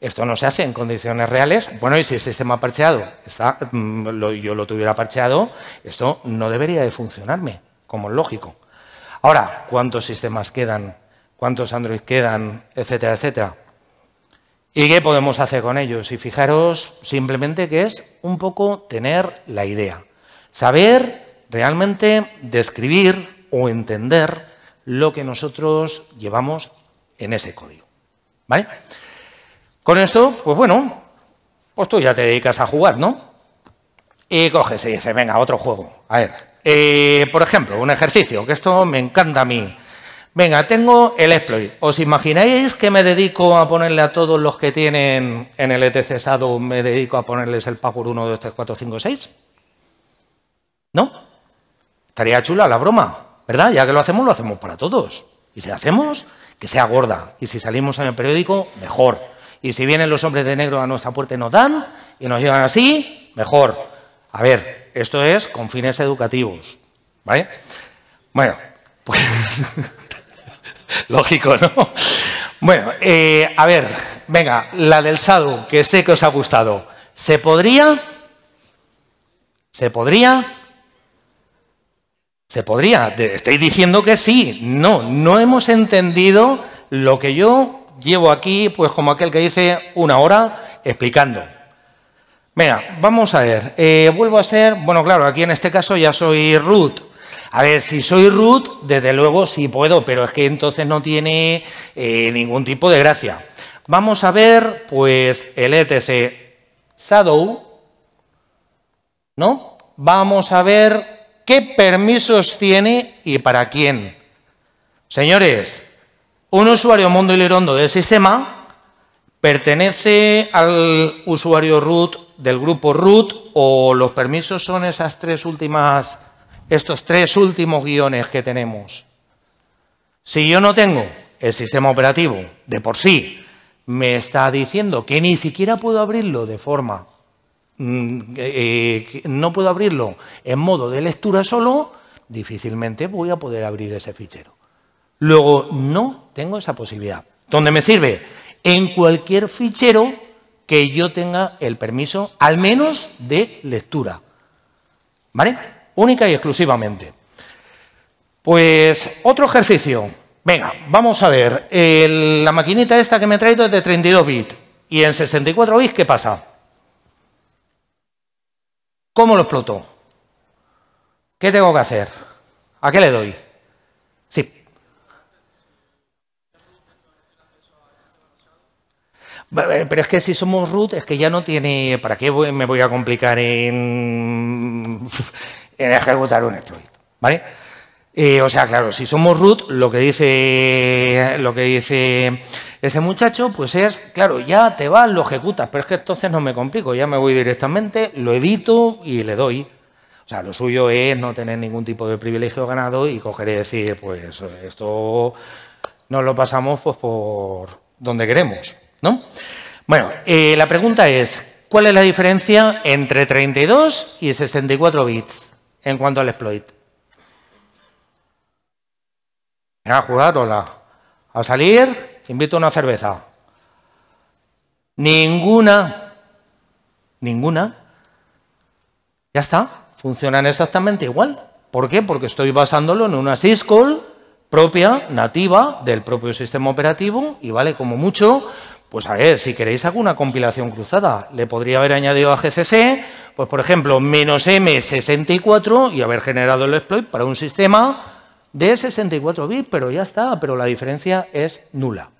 Esto no se hace en condiciones reales. Bueno, y si el sistema parcheado está, mm, yo lo tuviera parcheado, esto no debería de funcionarme, como es lógico. Ahora, ¿cuántos sistemas quedan? ¿Cuántos Android quedan? Etcétera, etcétera. ¿Y qué podemos hacer con ellos? Y fijaros simplemente que es un poco tener la idea, saber realmente describir o entender lo que nosotros llevamos en ese código. ¿Vale? Con esto, pues bueno, pues tú ya te dedicas a jugar, ¿no? Y coges y dices, venga, otro juego. A ver, eh, por ejemplo, un ejercicio, que esto me encanta a mí. Venga, tengo el exploit. ¿Os imagináis que me dedico a ponerle a todos los que tienen en el ETC SADO, me dedico a ponerles el password 1, 2, 3, 4, 5, 6? ¿No? Estaría chula la broma, ¿verdad? Ya que lo hacemos, lo hacemos para todos. Y si lo hacemos, que sea gorda. Y si salimos en el periódico, mejor. Y si vienen los hombres de negro a nuestra puerta y nos dan, y nos llegan así, mejor. A ver, esto es con fines educativos. ¿Vale? Bueno, pues... Lógico, ¿no? Bueno, eh, a ver, venga, la del Sadu, que sé que os ha gustado. ¿Se podría? ¿Se podría? ¿Se podría? Estáis diciendo que sí. No, no hemos entendido lo que yo llevo aquí, pues como aquel que dice una hora explicando. Venga, vamos a ver. Eh, vuelvo a ser, bueno, claro, aquí en este caso ya soy Ruth. A ver, si soy root, desde luego sí puedo, pero es que entonces no tiene eh, ningún tipo de gracia. Vamos a ver, pues, el etc shadow, ¿no? Vamos a ver qué permisos tiene y para quién. Señores, un usuario mundo y del sistema pertenece al usuario root del grupo root o los permisos son esas tres últimas estos tres últimos guiones que tenemos. Si yo no tengo el sistema operativo de por sí, me está diciendo que ni siquiera puedo abrirlo de forma, mm, eh, no puedo abrirlo en modo de lectura solo, difícilmente voy a poder abrir ese fichero. Luego, no tengo esa posibilidad. ¿Dónde me sirve? En cualquier fichero que yo tenga el permiso, al menos de lectura. ¿Vale? única y exclusivamente. Pues otro ejercicio. Venga, vamos a ver. la maquinita esta que me he traído es de 32 bits. ¿Y en 64 bits qué pasa? ¿Cómo lo exploto? ¿Qué tengo que hacer? ¿A qué le doy? Sí. Pero es que si somos root, es que ya no tiene... ¿Para qué me voy a complicar en en ejecutar un exploit, ¿vale? o sea, claro, si somos root, lo que dice lo que dice ese muchacho, pues es, claro, ya te vas, lo ejecutas, pero es que entonces no me complico, ya me voy directamente, lo edito y le doy. O sea, lo suyo es no tener ningún tipo de privilegio ganado y coger y decir, pues esto nos lo pasamos pues, por donde queremos, ¿no? Bueno, eh, la pregunta es, ¿cuál es la diferencia entre 32 y 64 bits? en cuanto al exploit. Voy a jugar, hola. Al salir, invito a una cerveza. Ninguna, ninguna, ya está, funcionan exactamente igual. ¿Por qué? Porque estoy basándolo en una syscall propia, nativa, del propio sistema operativo y vale como mucho pues a ver, si queréis alguna compilación cruzada, le podría haber añadido a GCC, pues por ejemplo, menos M64 y haber generado el exploit para un sistema de 64 bits, pero ya está, pero la diferencia es nula.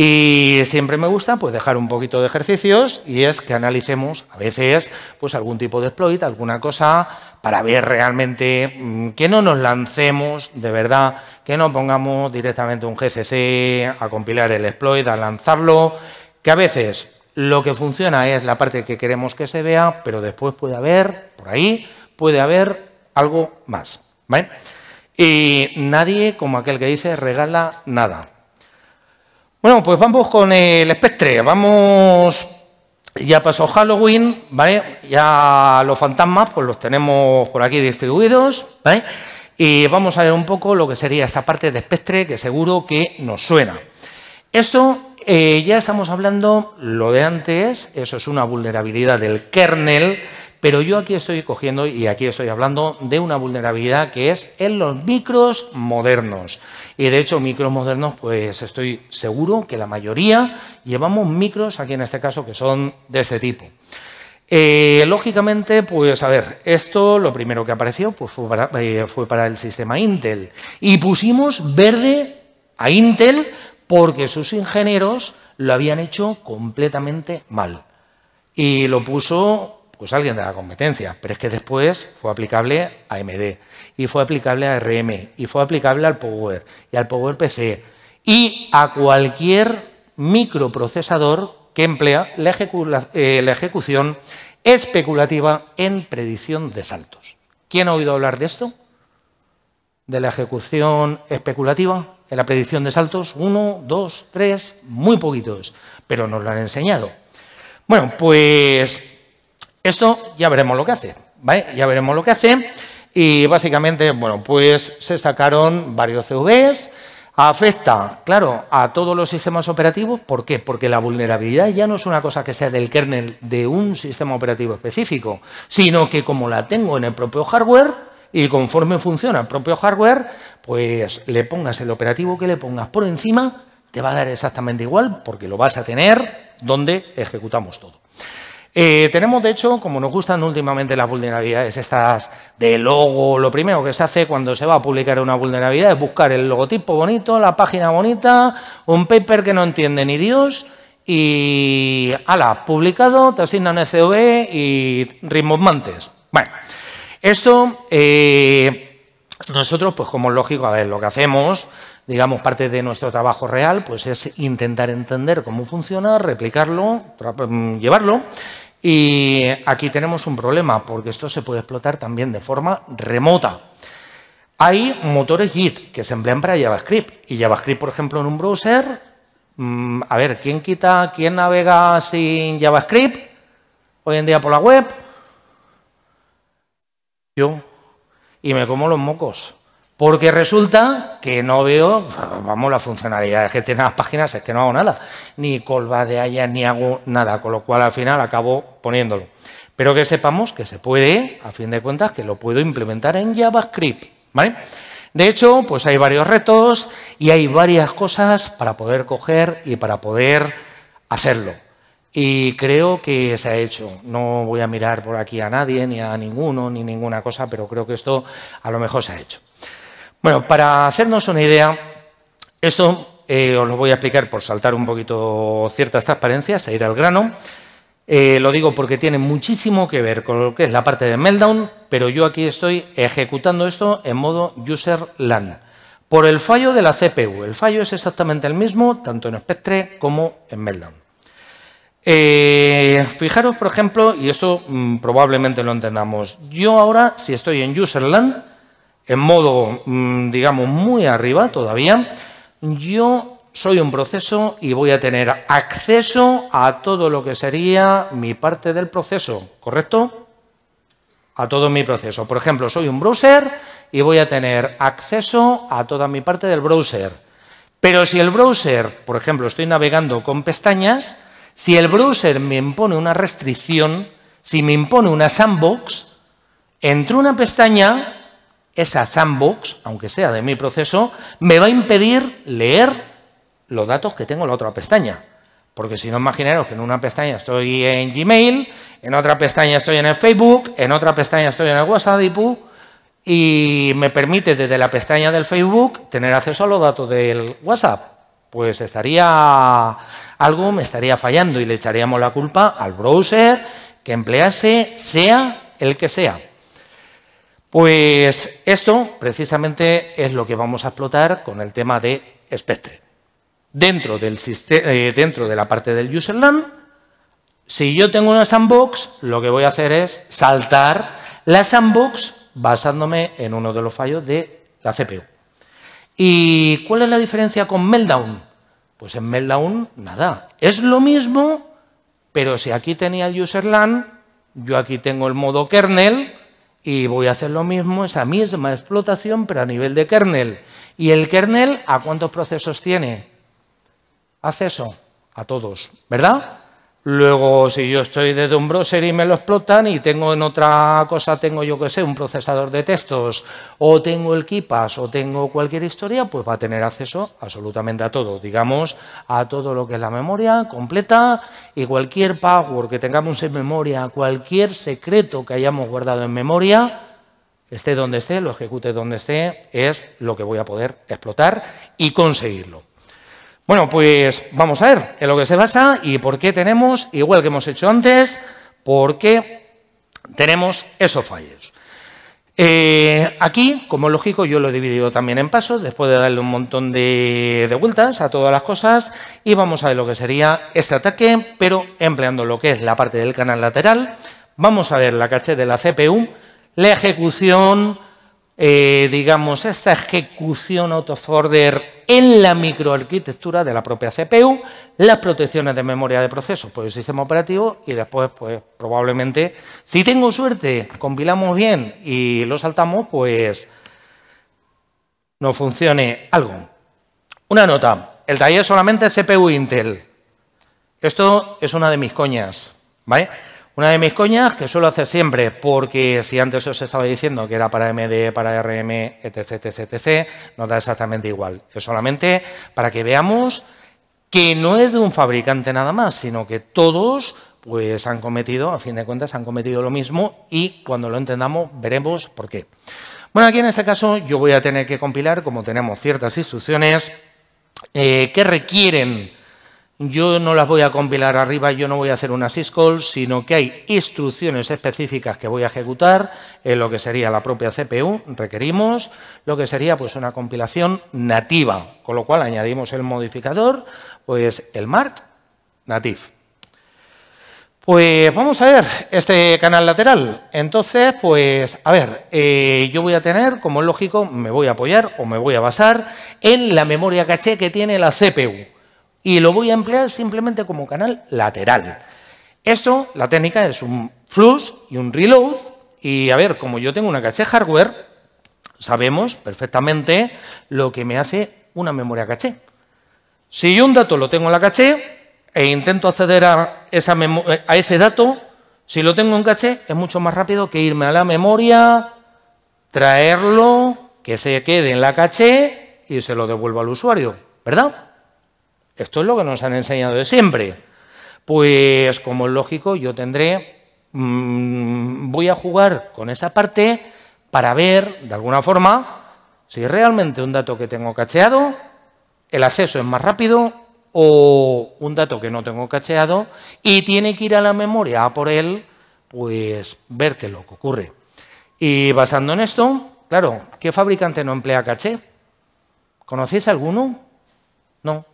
Y siempre me gusta pues, dejar un poquito de ejercicios y es que analicemos a veces pues, algún tipo de exploit, alguna cosa, para ver realmente mm, que no nos lancemos de verdad, que no pongamos directamente un GCC a compilar el exploit, a lanzarlo, que a veces lo que funciona es la parte que queremos que se vea, pero después puede haber, por ahí, puede haber algo más. Y nadie, como aquel que dice, regala nada. Bueno, pues vamos con el espectre. Vamos. Ya pasó Halloween, ¿vale? Ya los fantasmas, pues los tenemos por aquí distribuidos, ¿vale? Y vamos a ver un poco lo que sería esta parte de espectre que seguro que nos suena. Esto eh, ya estamos hablando, lo de antes, eso es una vulnerabilidad del kernel pero yo aquí estoy cogiendo y aquí estoy hablando de una vulnerabilidad que es en los micros modernos. Y de hecho, micros modernos, pues estoy seguro que la mayoría llevamos micros, aquí en este caso, que son de este tipo. Eh, lógicamente, pues a ver, esto lo primero que apareció pues, eh, fue para el sistema Intel. Y pusimos verde a Intel porque sus ingenieros lo habían hecho completamente mal. Y lo puso pues alguien de la competencia, pero es que después fue aplicable a AMD, y fue aplicable a RM, y fue aplicable al Power, y al Power PC, y a cualquier microprocesador que emplea la, eh, la ejecución especulativa en predicción de saltos. ¿Quién ha oído hablar de esto? de la ejecución especulativa, en la predicción de saltos, uno, dos, tres, muy poquitos, pero nos lo han enseñado. Bueno, pues esto ya veremos lo que hace, Ya veremos lo que hace. Y básicamente, bueno, pues se sacaron varios CVs. Afecta, claro, a todos los sistemas operativos. ¿Por qué? Porque la vulnerabilidad ya no es una cosa que sea del kernel de un sistema operativo específico, sino que como la tengo en el propio hardware y conforme funciona el propio hardware, pues le pongas el operativo que le pongas por encima, te va a dar exactamente igual porque lo vas a tener donde ejecutamos todo. Eh, tenemos, de hecho, como nos gustan últimamente las vulnerabilidades, estas de logo, lo primero que se hace cuando se va a publicar una vulnerabilidad es buscar el logotipo bonito, la página bonita, un paper que no entiende ni Dios y, ala, publicado, te asignan SOE y ritmos mantes. Bueno, esto... Eh, nosotros, pues como es lógico, a ver, lo que hacemos, digamos, parte de nuestro trabajo real, pues es intentar entender cómo funciona, replicarlo, mm, llevarlo y aquí tenemos un problema, porque esto se puede explotar también de forma remota. Hay motores JIT que se emplean para JavaScript. Y JavaScript, por ejemplo, en un browser, mm, a ver, ¿quién quita, quién navega sin JavaScript hoy en día por la web? Yo. Y me como los mocos. Porque resulta que no veo, vamos, la funcionalidad que tienen las páginas es que no hago nada. Ni colba de haya, ni hago nada. Con lo cual al final acabo poniéndolo. Pero que sepamos que se puede, a fin de cuentas, que lo puedo implementar en JavaScript. ¿Vale? De hecho, pues hay varios retos y hay varias cosas para poder coger y para poder hacerlo. Y creo que se ha hecho. No voy a mirar por aquí a nadie, ni a ninguno, ni ninguna cosa, pero creo que esto a lo mejor se ha hecho. Bueno, para hacernos una idea, esto eh, os lo voy a explicar por saltar un poquito ciertas transparencias e ir al grano. Eh, lo digo porque tiene muchísimo que ver con lo que es la parte de Meltdown, pero yo aquí estoy ejecutando esto en modo user Por el fallo de la CPU. El fallo es exactamente el mismo, tanto en Spectre como en Meltdown. Eh, fijaros, por ejemplo, y esto mm, probablemente lo entendamos. Yo ahora, si estoy en user en modo, mm, digamos, muy arriba todavía, yo soy un proceso y voy a tener acceso a todo lo que sería mi parte del proceso, ¿correcto? A todo mi proceso. Por ejemplo, soy un browser y voy a tener acceso a toda mi parte del browser. Pero si el browser, por ejemplo, estoy navegando con pestañas, si el browser me impone una restricción, si me impone una sandbox, entre una pestaña esa sandbox, aunque sea de mi proceso, me va a impedir leer los datos que tengo en la otra pestaña. Porque si no, imaginaros que en una pestaña estoy en Gmail, en otra pestaña estoy en el Facebook, en otra pestaña estoy en el WhatsApp y, y me permite desde la pestaña del Facebook tener acceso a los datos del WhatsApp. Pues estaría algo me estaría fallando y le echaríamos la culpa al browser que emplease, sea el que sea. Pues esto precisamente es lo que vamos a explotar con el tema de Spectre. Dentro, del eh, dentro de la parte del userland, si yo tengo una sandbox, lo que voy a hacer es saltar la sandbox basándome en uno de los fallos de la CPU. ¿Y cuál es la diferencia con Meltdown? Pues en Meltdown, nada. Es lo mismo, pero si aquí tenía el userland, yo aquí tengo el modo kernel, y voy a hacer lo mismo, esa misma explotación, pero a nivel de kernel. ¿Y el kernel a cuántos procesos tiene? Acceso a todos, ¿verdad? Luego, si yo estoy desde un browser y me lo explotan y tengo en otra cosa, tengo yo que sé, un procesador de textos, o tengo el Kipas, o tengo cualquier historia, pues va a tener acceso absolutamente a todo. Digamos, a todo lo que es la memoria completa y cualquier password que tengamos en memoria, cualquier secreto que hayamos guardado en memoria, esté donde esté, lo ejecute donde esté, es lo que voy a poder explotar y conseguirlo. Bueno, pues vamos a ver en lo que se basa y por qué tenemos, igual que hemos hecho antes, por qué tenemos esos fallos. Eh, aquí, como lógico, yo lo he dividido también en pasos, después de darle un montón de, de, vueltas a todas las cosas, y vamos a ver lo que sería este ataque, pero empleando lo que es la parte del canal lateral. Vamos a ver la caché de la CPU, la ejecución, eh, digamos, esa ejecución autoforder en la microarquitectura de la propia CPU, las protecciones de memoria de proceso por el sistema operativo y después, pues probablemente, si tengo suerte, compilamos bien y lo saltamos, pues no funcione algo. Una nota, el taller solamente CPU Intel. Esto es una de mis coñas, ¿vale? Una de mis coñas, que suelo hacer siempre, porque si antes os estaba diciendo que era para MD, para RM, etc, etc, etc, nos da exactamente igual. Es solamente para que veamos que no es de un fabricante nada más, sino que todos pues han cometido, a fin de cuentas, han cometido lo mismo y cuando lo entendamos veremos por qué. Bueno, aquí en este caso yo voy a tener que compilar, como tenemos ciertas instrucciones eh, que requieren yo no las voy a compilar arriba, yo no voy a hacer una syscall, sino que hay instrucciones específicas que voy a ejecutar en lo que sería la propia CPU, requerimos lo que sería pues una compilación nativa, con lo cual añadimos el modificador, pues el mart native. Pues vamos a ver este canal lateral. Entonces, pues, a ver, eh, yo voy a tener, como es lógico, me voy a apoyar o me voy a basar en la memoria caché que tiene la CPU y lo voy a emplear simplemente como canal lateral. Esto, la técnica es un flush y un reload y a ver, como yo tengo una caché hardware, sabemos perfectamente lo que me hace una memoria caché. Si yo un dato lo tengo en la caché e intento acceder a, esa a ese dato, si lo tengo en caché es mucho más rápido que irme a la memoria, traerlo, que se quede en la caché y se lo devuelva al usuario, ¿verdad? Esto es lo que nos han enseñado de siempre. Pues como es lógico, yo tendré, mm, voy a jugar con esa parte para ver, de alguna forma, si realmente un dato que tengo cacheado, el acceso es más rápido o un dato que no tengo cacheado y tiene que ir a la memoria por él, pues ver qué es lo que ocurre. Y basando en esto, claro, ¿qué fabricante no emplea caché? ¿Conocéis alguno? No.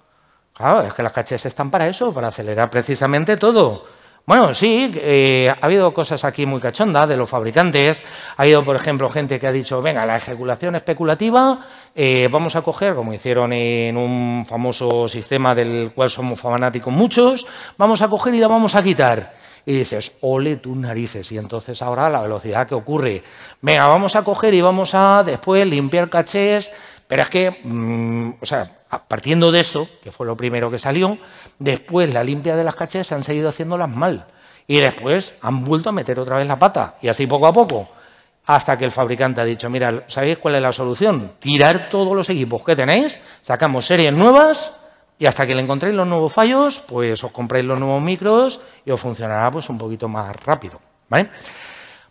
Claro, es que las cachés están para eso, para acelerar precisamente todo. Bueno, sí, eh, ha habido cosas aquí muy cachondas de los fabricantes. Ha habido, por ejemplo, gente que ha dicho, venga, la ejecución especulativa, eh, vamos a coger, como hicieron en un famoso sistema del cual somos fanáticos muchos, vamos a coger y la vamos a quitar. Y dices, ole tus narices. Y entonces ahora la velocidad que ocurre. Venga, vamos a coger y vamos a después limpiar cachés. Pero es que, mm, o sea, Partiendo de esto, que fue lo primero que salió, después la limpia de las cachés se han seguido haciéndolas mal y después han vuelto a meter otra vez la pata y así poco a poco, hasta que el fabricante ha dicho, mira, ¿sabéis cuál es la solución? Tirar todos los equipos que tenéis, sacamos series nuevas y hasta que le encontréis los nuevos fallos, pues os compréis los nuevos micros y os funcionará pues un poquito más rápido. ¿vale?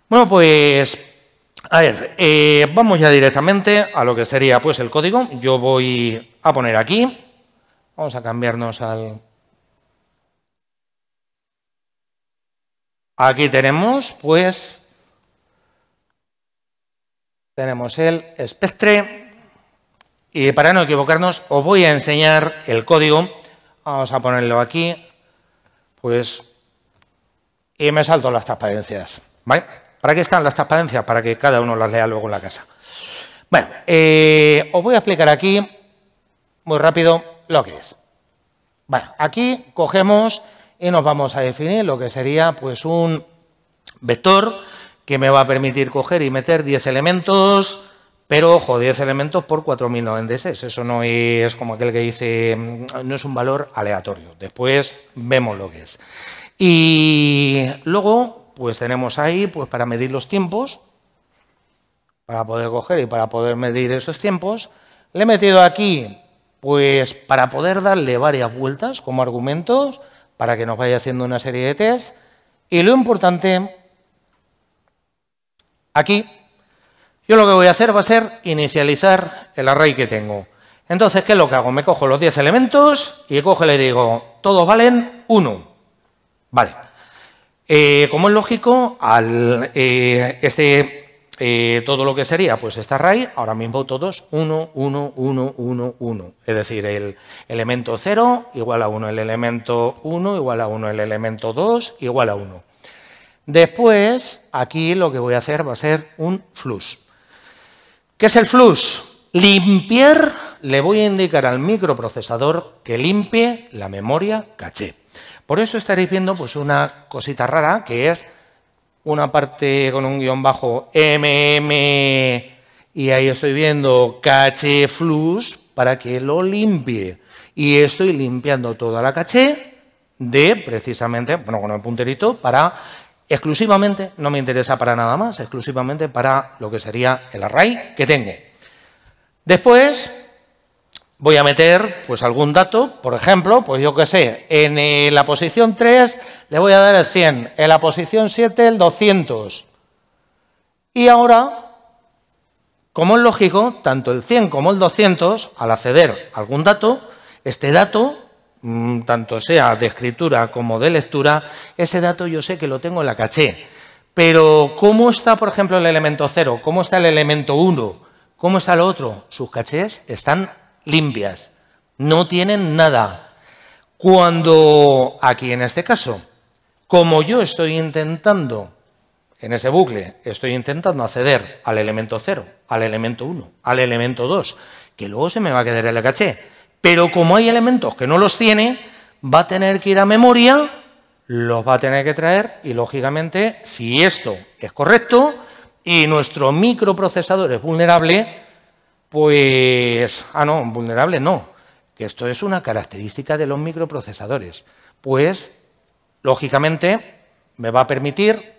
Bueno, pues a ver, eh, vamos ya directamente a lo que sería pues el código. Yo voy a poner aquí. Vamos a cambiarnos al... Aquí tenemos, pues, tenemos el espectre. Y para no equivocarnos, os voy a enseñar el código. Vamos a ponerlo aquí. Pues, y me salto las transparencias. ¿Vale? ¿Para qué están las transparencias? Para que cada uno las lea luego en la casa. Bueno, eh, os voy a explicar aquí muy rápido lo que es. Bueno, aquí cogemos y nos vamos a definir lo que sería pues un vector que me va a permitir coger y meter 10 elementos, pero ojo, 10 elementos por 4096. Eso no es como aquel que dice, mm, no es un valor aleatorio. Después vemos lo que es. Y luego, pues tenemos ahí, pues para medir los tiempos, para poder coger y para poder medir esos tiempos. Le he metido aquí pues para poder darle varias vueltas como argumentos, para que nos vaya haciendo una serie de tests. Y lo importante, aquí, yo lo que voy a hacer va a ser inicializar el array que tengo. Entonces, ¿qué es lo que hago? Me cojo los 10 elementos y cojo y le digo, todos valen 1. Vale. Eh, como es lógico, al, eh, este eh, todo lo que sería pues esta raíz, ahora mismo todos 1, 1, 1, 1, 1. Es decir, el elemento 0 igual a 1, el elemento 1 igual a 1, el elemento 2 igual a 1. Después, aquí lo que voy a hacer va a ser un flush. ¿Qué es el flush? Limpiar, le voy a indicar al microprocesador que limpie la memoria caché. Por eso estaréis viendo pues, una cosita rara que es una parte con un guión bajo MM y ahí estoy viendo caché flux para que lo limpie. Y estoy limpiando toda la caché de precisamente, bueno, con el punterito para exclusivamente, no me interesa para nada más, exclusivamente para lo que sería el array que tengo. Después, voy a meter pues algún dato, por ejemplo, pues yo qué sé, en eh, la posición 3 le voy a dar el 100, en la posición 7 el 200. Y ahora, como es lógico, tanto el 100 como el 200, al acceder a algún dato, este dato, mm, tanto sea de escritura como de lectura, ese dato yo sé que lo tengo en la caché. Pero ¿cómo está, por ejemplo, el elemento 0? ¿Cómo está el elemento 1? ¿Cómo está lo otro? Sus cachés están limpias, no tienen nada. Cuando aquí en este caso, como yo estoy intentando, en ese bucle, estoy intentando acceder al elemento 0, al elemento 1, al elemento 2, que luego se me va a quedar en el caché. Pero como hay elementos que no los tiene, va a tener que ir a memoria, los va a tener que traer y, lógicamente, si esto es correcto y nuestro microprocesador es vulnerable, pues, ah, no, vulnerable no, que esto es una característica de los microprocesadores. Pues, lógicamente, me va a permitir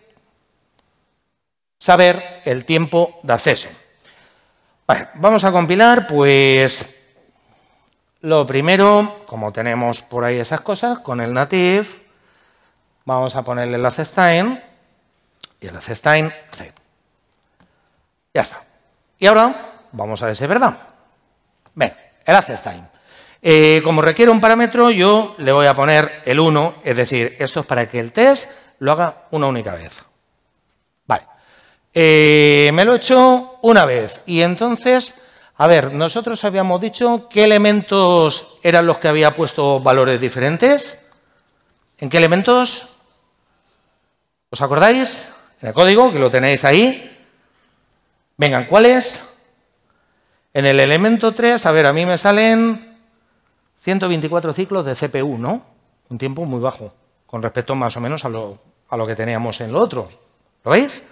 saber el tiempo de acceso. vamos a compilar, pues, lo primero, como tenemos por ahí esas cosas, con el native, vamos a ponerle el acestain y el acestain, c. Ya está. Y ahora Vamos a ver si es verdad. Venga, el access time. Eh, como requiere un parámetro, yo le voy a poner el 1, es decir, esto es para que el test lo haga una única vez. Vale. Eh, me lo he hecho una vez y entonces, a ver, nosotros habíamos dicho qué elementos eran los que había puesto valores diferentes. ¿En qué elementos? ¿Os acordáis? En el código, que lo tenéis ahí. Vengan, ¿cuáles? En el elemento 3, a ver, a mí me salen 124 ciclos de CPU, ¿no? Un tiempo muy bajo, con respecto más o menos a lo, que teníamos en lo otro. ¿Lo veis?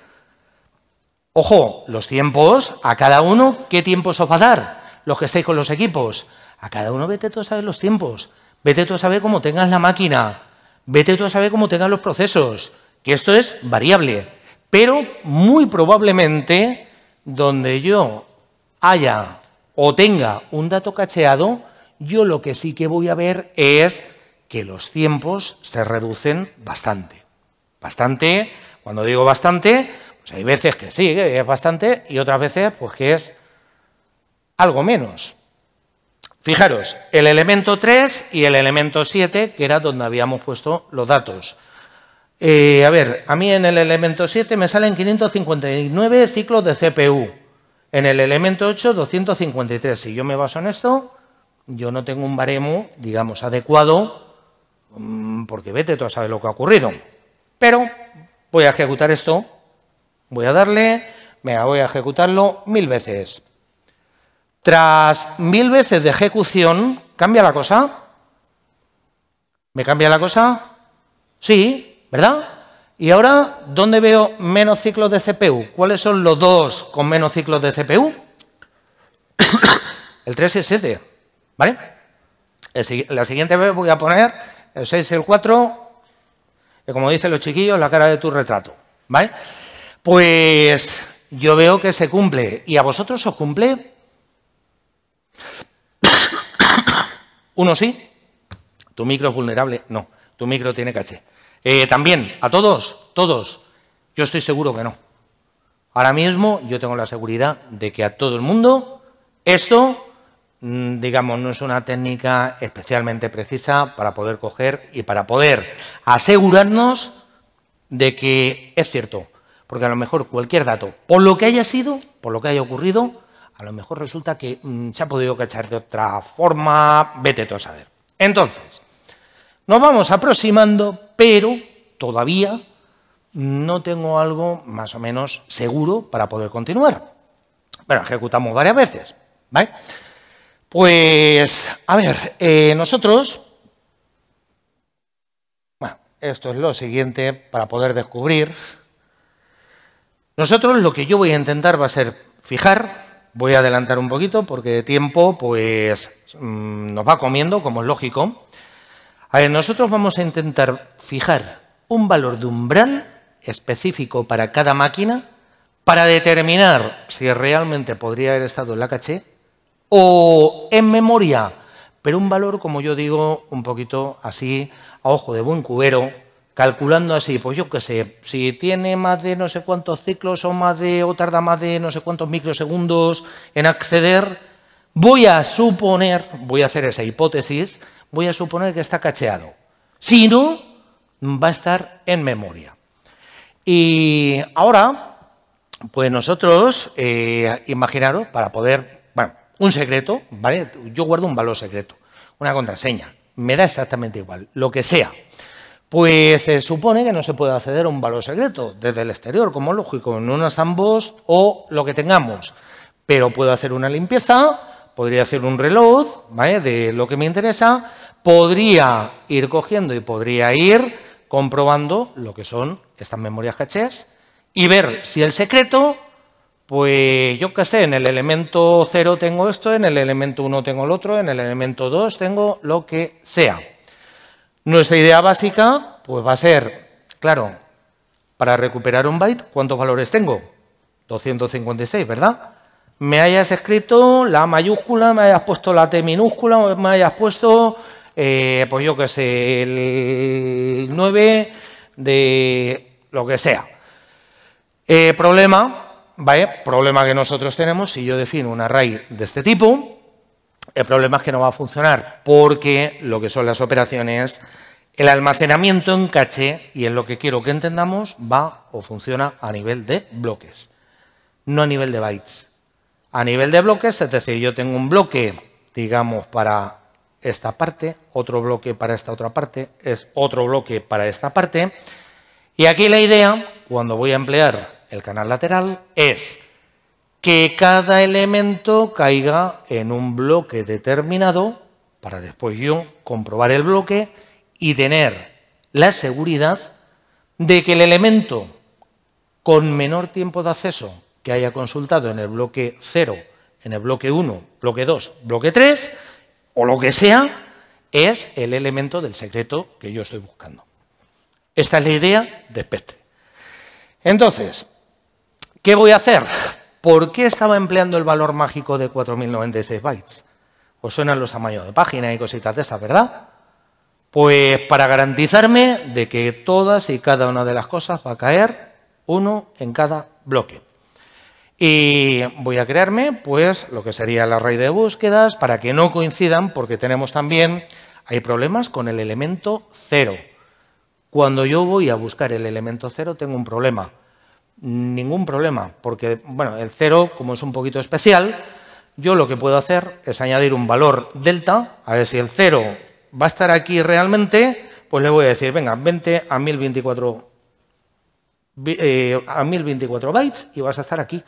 Ojo, los tiempos, a cada uno, ¿qué tiempos os va a dar? Los que estéis con los equipos. A cada uno vete tú a saber los tiempos. Vete tú a saber cómo tengas la máquina. Vete tú a saber cómo tengas los procesos. Que esto es variable. Pero muy probablemente donde yo haya o tenga un dato cacheado, yo lo que sí que voy a ver es que los tiempos se reducen bastante. Bastante, cuando digo bastante, pues hay veces que sí, que es bastante, y otras veces pues que es algo menos. Fijaros, el elemento 3 y el elemento 7, que era donde habíamos puesto los datos. Eh, a ver, a mí en el elemento 7 me salen 559 ciclos de CPU. En el elemento 8, 253. Si yo me baso en esto, yo no tengo un baremo, digamos, adecuado, mm, porque vete, todo sabe lo que ha ocurrido. Pero voy a ejecutar esto, voy a darle, me voy a ejecutarlo mil veces. Tras mil veces de ejecución, ¿cambia la cosa? ¿Me cambia la cosa? Sí, ¿verdad? Y ahora, ¿dónde veo menos ciclos de CPU? ¿Cuáles son los dos con menos ciclos de CPU? el 3 y el 7, ¿vale? la siguiente vez voy a poner el 6 y el 4, que como dicen los chiquillos, la cara de tu retrato, ¿vale? Pues yo veo que se cumple. ¿Y a vosotros os cumple? Uno sí, tu micro es vulnerable, no, tu micro tiene caché. Eh, también, a todos, todos. Yo estoy seguro que no. Ahora mismo yo tengo la seguridad de que a todo el mundo esto, mm, digamos, no es una técnica especialmente precisa para poder coger y para poder asegurarnos de que es cierto. Porque a lo mejor cualquier dato, por lo que haya sido, por lo que haya ocurrido, a lo mejor resulta que mm, se ha podido cachar de otra forma, vete tú a saber. Entonces, nos vamos aproximando, pero todavía no tengo algo más o menos seguro para poder continuar. Bueno, ejecutamos varias veces, ¿vale? Pues, a ver, eh, nosotros... Bueno, esto es lo siguiente para poder descubrir. Nosotros lo que yo voy a intentar va a ser fijar, voy a adelantar un poquito porque de tiempo pues mm, nos va comiendo, como es lógico. A ver, nosotros vamos a intentar fijar un valor de umbral específico para cada máquina para determinar si realmente podría haber estado en la caché o en memoria, pero un valor, como yo digo, un poquito así, a ojo de buen cubero, calculando así, pues yo qué sé, si tiene más de no sé cuántos ciclos o más de o tarda más de no sé cuántos microsegundos en acceder, Voy a suponer, voy a hacer esa hipótesis, voy a suponer que está cacheado. Si no, va a estar en memoria. Y ahora, pues nosotros, eh, imaginaros, para poder, bueno, un secreto, ¿vale? Yo guardo un valor secreto, una contraseña, me da exactamente igual, lo que sea. Pues se supone que no se puede acceder a un valor secreto desde el exterior, como lógico, en unos ambos o lo que tengamos. Pero puedo hacer una limpieza podría hacer un reloj de lo que me interesa, podría ir cogiendo y podría ir comprobando lo que son estas memorias cachés y ver si el secreto, pues yo qué sé, en el elemento 0 tengo esto, en el elemento 1 tengo el otro, en el elemento 2 tengo lo que sea. Nuestra idea básica pues va a ser, claro, para recuperar un byte, ¿cuántos valores tengo? 256, ¿verdad? me hayas escrito la mayúscula, me hayas puesto la T minúscula, me hayas puesto, eh, pues yo qué sé, el 9 de lo que sea. Eh, problema, ¿vale? Problema que nosotros tenemos, si yo defino un array de este tipo, el problema es que no va a funcionar porque lo que son las operaciones, el almacenamiento en caché, y es lo que quiero que entendamos, va o funciona a nivel de bloques, no a nivel de bytes. A nivel de bloques, es decir, yo tengo un bloque, digamos, para esta parte, otro bloque para esta otra parte, es otro bloque para esta parte. Y aquí la idea, cuando voy a emplear el canal lateral, es que cada elemento caiga en un bloque determinado para después yo comprobar el bloque y tener la seguridad de que el elemento con menor tiempo de acceso que haya consultado en el bloque 0, en el bloque 1, bloque 2, bloque 3, o lo que sea, es el elemento del secreto que yo estoy buscando. Esta es la idea de Spectre. Entonces, ¿qué voy a hacer? ¿Por qué estaba empleando el valor mágico de 4096 bytes? Os suenan los tamaños de página y cositas de esas, ¿verdad? Pues para garantizarme de que todas y cada una de las cosas va a caer uno en cada bloque. Y voy a crearme, pues, lo que sería la raíz de búsquedas para que no coincidan, porque tenemos también, hay problemas con el elemento cero. Cuando yo voy a buscar el elemento cero tengo un problema. Ningún problema, porque, bueno, el cero, como es un poquito especial, yo lo que puedo hacer es añadir un valor delta, a ver si el cero va a estar aquí realmente, pues le voy a decir, venga, 20 a 1024, eh, a 1024 bytes y vas a estar aquí.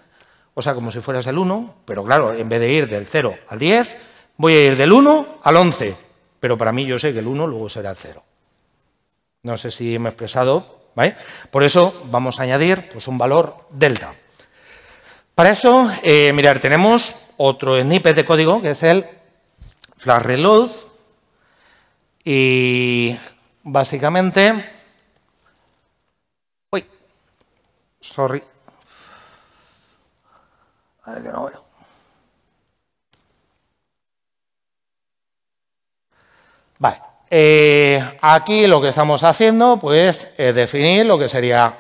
O sea, como si fueras el 1, pero claro, en vez de ir del 0 al 10, voy a ir del 1 al 11. Pero para mí yo sé que el 1 luego será el 0. No sé si me he expresado, Por eso vamos a añadir pues, un valor delta. Para eso, eh, mirar, tenemos otro snippet de código que es el flash reload y básicamente... Uy, sorry. Vale. Eh, aquí lo que estamos haciendo pues, es definir lo que sería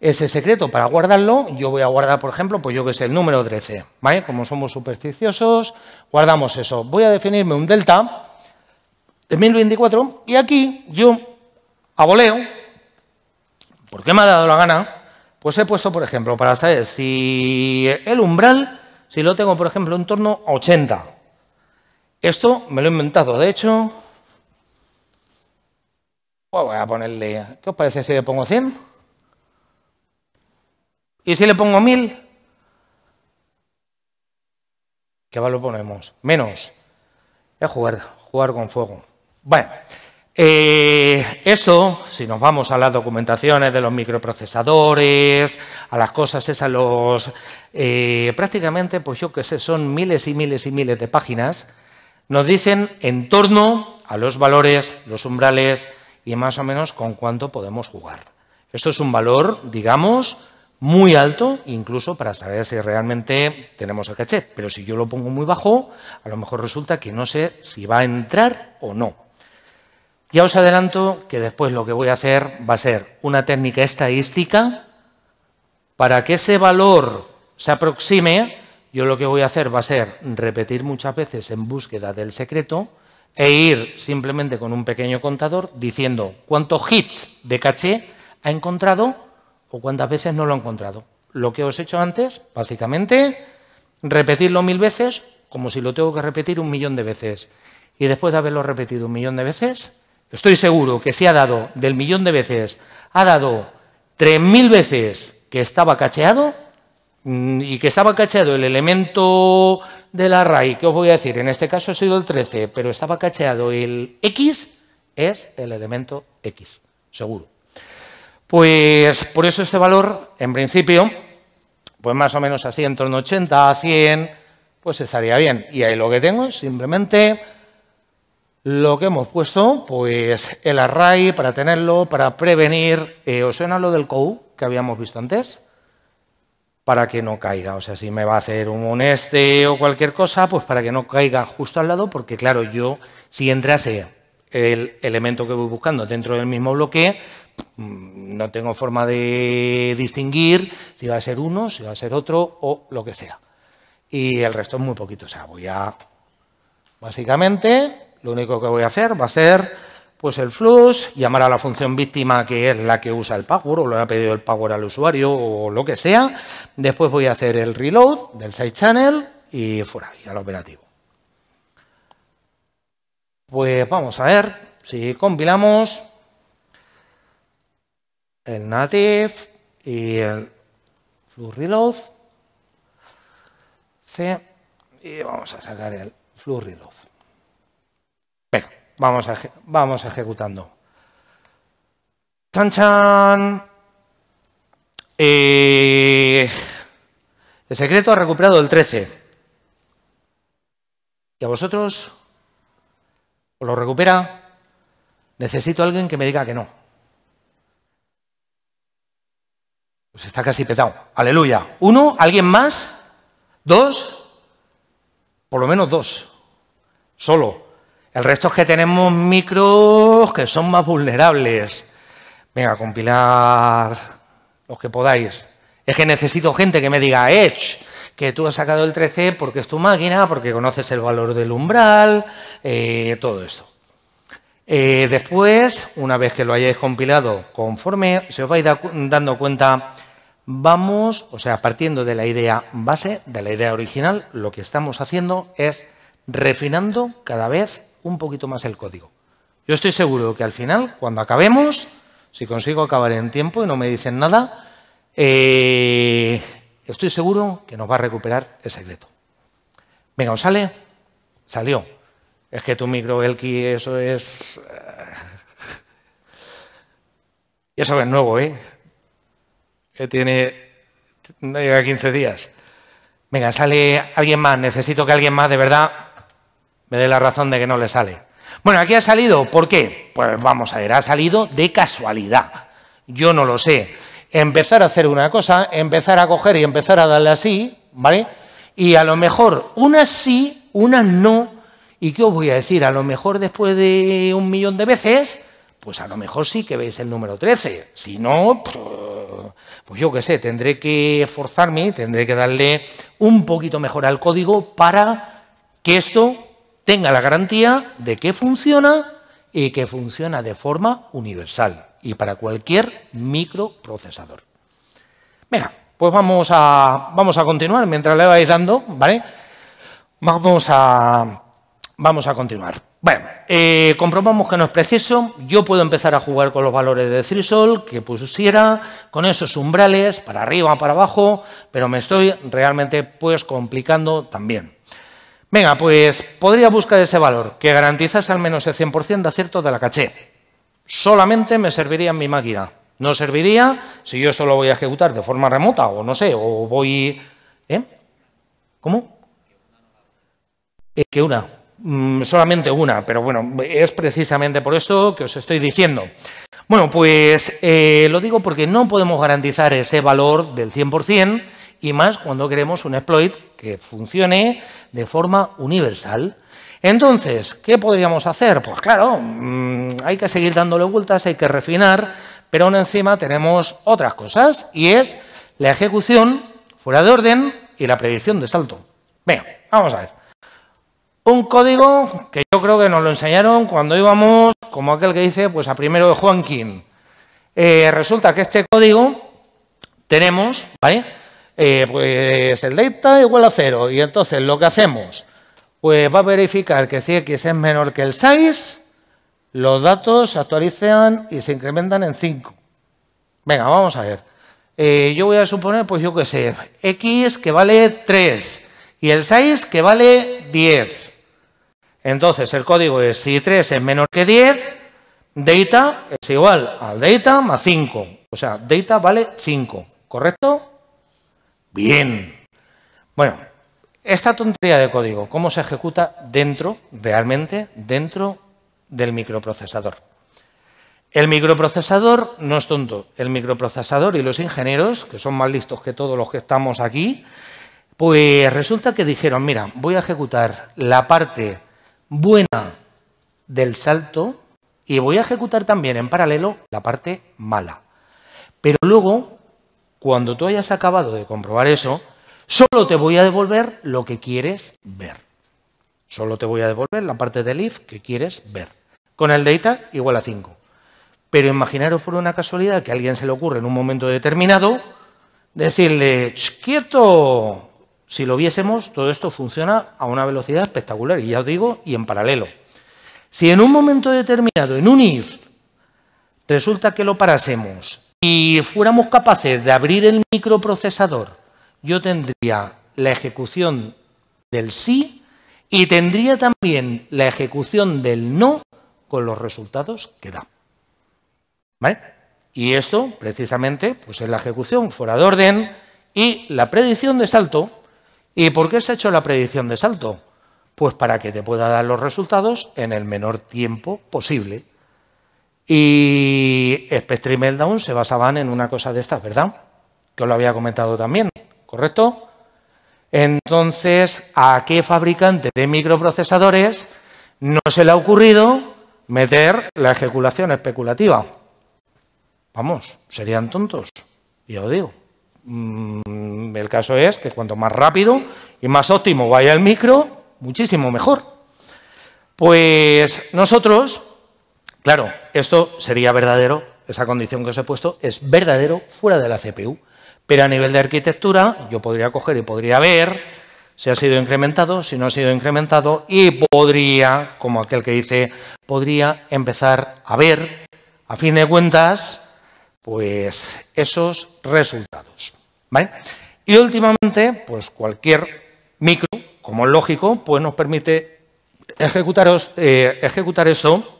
ese secreto para guardarlo. Yo voy a guardar, por ejemplo, pues yo que sé, el número 13. ¿vale? Como somos supersticiosos, guardamos eso. Voy a definirme un delta de 1024 y aquí yo aboleo, porque me ha dado la gana, pues he puesto, por ejemplo, para saber si el umbral, si lo tengo, por ejemplo, en torno a 80. Esto me lo he inventado, de hecho. Pues voy a ponerle, ¿qué os parece si le pongo 100? ¿Y si le pongo 1000? ¿Qué valor ponemos? Menos. es jugar, jugar con fuego. Bueno. Eh, eso, si nos vamos a las documentaciones de los microprocesadores, a las cosas esas, los, eh, prácticamente, pues yo qué sé, son miles y miles y miles de páginas, nos dicen en torno a los valores, los umbrales y más o menos con cuánto podemos jugar. Esto es un valor, digamos, muy alto, incluso para saber si realmente tenemos el caché. Pero si yo lo pongo muy bajo, a lo mejor resulta que no sé si va a entrar o no. Ya os adelanto que después lo que voy a hacer va a ser una técnica estadística para que ese valor se aproxime. Yo lo que voy a hacer va a ser repetir muchas veces en búsqueda del secreto e ir simplemente con un pequeño contador diciendo cuántos hits de caché ha encontrado o cuántas veces no lo ha encontrado. Lo que os he hecho antes, básicamente, repetirlo mil veces como si lo tengo que repetir un millón de veces. Y después de haberlo repetido un millón de veces, estoy seguro que si ha dado del millón de veces, ha dado 3.000 veces que estaba cacheado mm, y que estaba cacheado el elemento de la raíz. que os voy a decir, en este caso ha sido el 13, pero estaba cacheado el X, es el elemento X, seguro. Pues por eso este valor, en principio, pues más o menos a 180, a 100, pues estaría bien. Y ahí lo que tengo es simplemente lo que hemos puesto, pues el array para tenerlo, para prevenir. Eh, ¿Os suena lo del code que habíamos visto antes? Para que no caiga. O sea, si me va a hacer un este o cualquier cosa, pues para que no caiga justo al lado, porque claro, yo, si entrase el elemento que voy buscando dentro del mismo bloque, mm, no tengo forma de distinguir si va a ser uno, si va a ser otro o lo que sea. Y el resto es muy poquito. O sea, voy a. Básicamente, lo único que voy a hacer va a ser pues, el flush, llamar a la función víctima que es la que usa el power o lo ha pedido el power al usuario o lo que sea. Después voy a hacer el reload del side channel y fuera, y al operativo. Pues vamos a ver si compilamos el native y el flush reload. C y vamos a sacar el flush reload. Venga, vamos, a, vamos ejecutando. ¡Chan, chan! Eh, el secreto ha recuperado el 13. ¿Y a vosotros? o lo recupera? Necesito a alguien que me diga que no. Pues está casi petado. Aleluya. Uno, ¿alguien más? Dos, por lo menos dos. Solo. El resto es que tenemos micros que son más vulnerables. Venga, compilar los que podáis. Es que necesito gente que me diga, Edge, que tú has sacado el 13 porque es tu máquina, porque conoces el valor del umbral, eh, todo esto. Eh, después, una vez que lo hayáis compilado, conforme se os vais dando cuenta, vamos, o sea, partiendo de la idea base, de la idea original, lo que estamos haciendo es refinando cada vez un poquito más el código. Yo estoy seguro que al final, cuando acabemos, si consigo acabar en tiempo y no me dicen nada, eh, estoy seguro que nos va a recuperar el secreto. Venga, ¿os sale? Salió. Es que tu micro, eso es... Eh, y eso es nuevo, ¿eh? Que tiene... No llega a 15 días. Venga, sale alguien más. Necesito que alguien más, de verdad, me dé la razón de que no le sale. Bueno, aquí ha salido, ¿por qué? Pues vamos a ver, ha salido de casualidad. Yo no lo sé. Empezar a hacer una cosa, empezar a coger y empezar a darle así, ¿vale? Y a lo mejor una sí, una no. ¿Y qué os voy a decir? A lo mejor después de un millón de veces, pues a lo mejor sí que veis el número 13. Si no, pues yo qué sé, tendré que esforzarme, tendré que darle un poquito mejor al código para que esto tenga la garantía de que funciona y que funciona de forma universal y para cualquier microprocesador. Venga, pues vamos a, vamos a continuar mientras le vais dando, ¿vale? Vamos a, vamos a continuar. Bueno, eh, comprobamos que no es preciso. Yo puedo empezar a jugar con los valores de Threshold que pusiera, con esos umbrales, para arriba, o para abajo, pero me estoy realmente pues complicando también. Venga, pues podría buscar ese valor, que garantizase al menos el 100% de acierto de la caché. Solamente me serviría en mi máquina. No serviría si yo esto lo voy a ejecutar de forma remota o no sé, o voy... ¿Eh? ¿Cómo? Es eh, que una. Mm, solamente una, pero bueno, es precisamente por esto que os estoy diciendo. Bueno, pues eh, lo digo porque no podemos garantizar ese valor del 100%, y más cuando queremos un exploit que funcione de forma universal. Entonces, ¿qué podríamos hacer? Pues claro, mm, hay que seguir dándole vueltas, hay que refinar, pero aún encima tenemos otras cosas y es la ejecución fuera de orden y la predicción de salto. Venga, vamos a ver. Un código que yo creo que nos lo enseñaron cuando íbamos, como aquel que dice, pues a primero de Juan Eh, resulta que este código tenemos, ¿vale? Eh, pues el delta igual a 0 Y entonces lo que hacemos, pues va a verificar que si x es menor que el 6, los datos se actualizan y se incrementan en 5. Venga, vamos a ver. Eh, yo voy a suponer, pues yo qué sé, x que vale 3 y el 6 que vale 10. Entonces el código es si 3 es menor que 10, data es igual al data más 5. O sea, data vale 5, ¿correcto? Bien. Bueno, esta tontería de código, ¿cómo se ejecuta dentro, realmente, dentro del microprocesador? El microprocesador no es tonto. El microprocesador y los ingenieros, que son más listos que todos los que estamos aquí, pues resulta que dijeron, mira, voy a ejecutar la parte buena del salto y voy a ejecutar también en paralelo la parte mala. Pero luego cuando tú hayas acabado de comprobar eso, solo te voy a devolver lo que quieres ver. Solo te voy a devolver la parte del if que quieres ver. Con el data igual a 5. Pero imaginaros por una casualidad que a alguien se le ocurre en un momento determinado decirle, quieto, si lo viésemos, todo esto funciona a una velocidad espectacular, y ya os digo, y en paralelo. Si en un momento determinado, en un if, resulta que lo parásemos si fuéramos capaces de abrir el microprocesador, yo tendría la ejecución del sí y tendría también la ejecución del no con los resultados que da. ¿Vale? Y esto, precisamente, pues es la ejecución fuera de orden y la predicción de salto. ¿Y por qué se ha hecho la predicción de salto? Pues para que te pueda dar los resultados en el menor tiempo posible. Y Spectre y Meltdown se basaban en una cosa de estas, ¿verdad? Que os lo había comentado también, ¿correcto? Entonces, ¿a qué fabricante de microprocesadores no se le ha ocurrido meter la ejecución especulativa? Vamos, serían tontos, ya os digo. Mm, el caso es que cuanto más rápido y más óptimo vaya el micro, muchísimo mejor. Pues nosotros Claro, esto sería verdadero, esa condición que os he puesto es verdadero fuera de la CPU. Pero a nivel de arquitectura, yo podría coger y podría ver si ha sido incrementado, si no ha sido incrementado, y podría, como aquel que dice, podría empezar a ver, a fin de cuentas, pues esos resultados. Y últimamente, pues cualquier micro, como es lógico, pues nos permite eh, ejecutar esto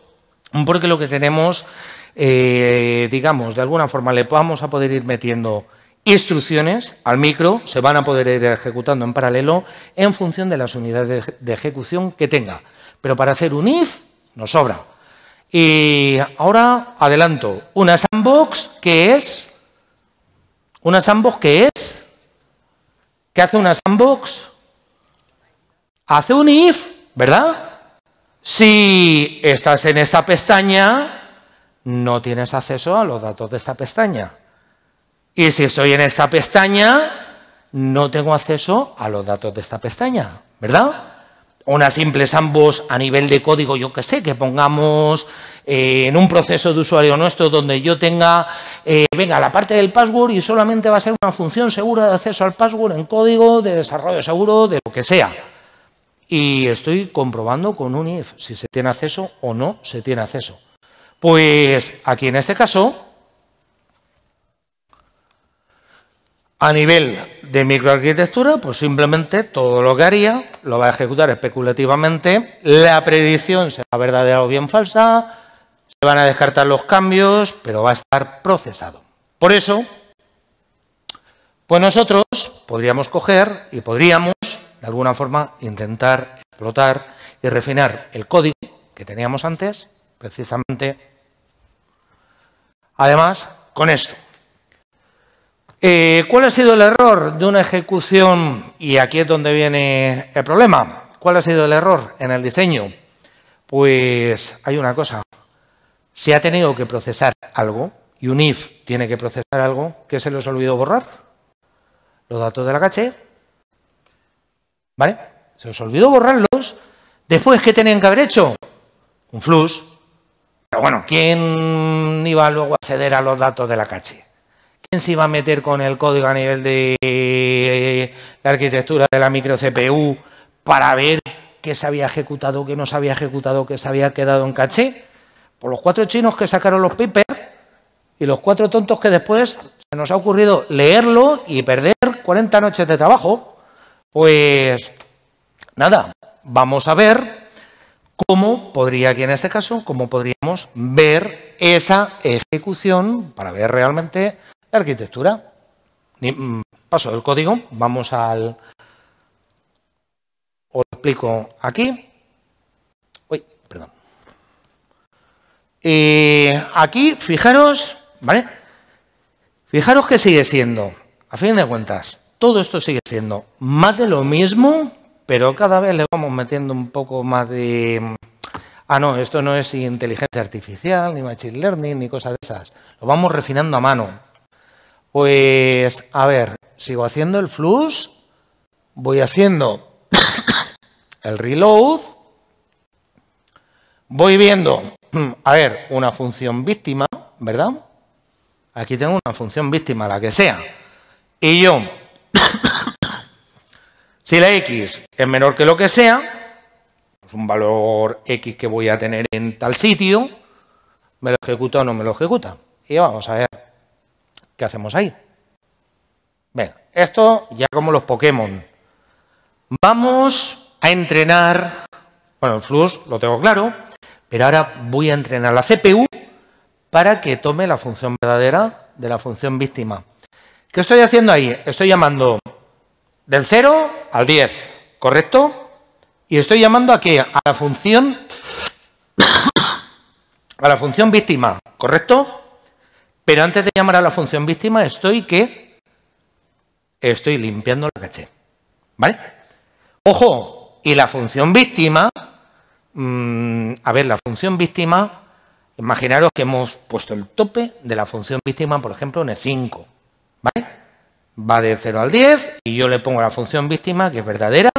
porque lo que tenemos, eh, digamos, de alguna forma le vamos a poder ir metiendo instrucciones al micro, se van a poder ir ejecutando en paralelo en función de las unidades de ejecución que tenga. Pero para hacer un if nos sobra. Y ahora adelanto, una sandbox que es, una sandbox que es, ¿qué hace una sandbox? Hace un if, ¿verdad? Si estás en esta pestaña, no tienes acceso a los datos de esta pestaña. Y si estoy en esta pestaña, no tengo acceso a los datos de esta pestaña, ¿verdad? Una simples ambos a nivel de código, yo que sé, que pongamos eh, en un proceso de usuario nuestro donde yo tenga, eh, venga, la parte del password y solamente va a ser una función segura de acceso al password en código de desarrollo seguro, de lo que sea y estoy comprobando con un IF si se tiene acceso o no se tiene acceso. Pues aquí en este caso, a nivel de microarquitectura, pues simplemente todo lo que haría lo va a ejecutar especulativamente, la predicción será verdadera o bien falsa, se van a descartar los cambios, pero va a estar procesado. Por eso, pues nosotros podríamos coger y podríamos de alguna forma, intentar explotar y refinar el código que teníamos antes, precisamente. Además, con esto. Eh, ¿Cuál ha sido el error de una ejecución? Y aquí es donde viene el problema. ¿Cuál ha sido el error en el diseño? Pues hay una cosa. Si ha tenido que procesar algo, y un if tiene que procesar algo, que se les olvidó borrar? Los datos de la caché ¿Vale? Se os olvidó borrarlos. Después, ¿qué tenían que haber hecho? Un flux. Pero bueno, ¿quién iba luego a acceder a los datos de la caché? ¿Quién se iba a meter con el código a nivel de eh, la arquitectura de la micro CPU para ver qué se había ejecutado, qué no se había ejecutado, qué se había quedado en caché? Por los cuatro chinos que sacaron los papers y los cuatro tontos que después se nos ha ocurrido leerlo y perder 40 noches de trabajo. Pues nada, vamos a ver cómo podría aquí en este caso, cómo podríamos ver esa ejecución para ver realmente la arquitectura. Mm, paso del código, vamos al... Os lo explico aquí. Uy, perdón. Y eh, aquí, fijaros, ¿vale? Fijaros que sigue siendo, a fin de cuentas, todo esto sigue siendo más de lo mismo, pero cada vez le vamos metiendo un poco más de... Mm, ah, no, esto no es inteligencia artificial, ni machine learning, ni cosas de esas. Lo vamos refinando a mano. Pues, a ver, sigo haciendo el flux, voy haciendo el reload, voy viendo, mm, a ver, una función víctima, ¿verdad? Aquí tengo una función víctima, la que sea. Y yo si la X es menor que lo que sea, es pues un valor X que voy a tener en tal sitio, ¿me lo ejecuta o no me lo ejecuta? Y vamos a ver qué hacemos ahí. Venga, esto ya como los Pokémon. Vamos a entrenar, bueno, el flux lo tengo claro, pero ahora voy a entrenar la CPU para que tome la función verdadera de la función víctima. ¿Qué estoy haciendo ahí? Estoy llamando del 0 al 10, ¿correcto? Y estoy llamando aquí a la función a la función víctima, ¿correcto? Pero antes de llamar a la función víctima estoy que estoy limpiando la caché. ¿Vale? Ojo, y la función víctima, mm, a ver, la función víctima, imaginaros que hemos puesto el tope de la función víctima, por ejemplo, en el 5. ¿Vale? Va de 0 al 10 y yo le pongo la función víctima que es verdadera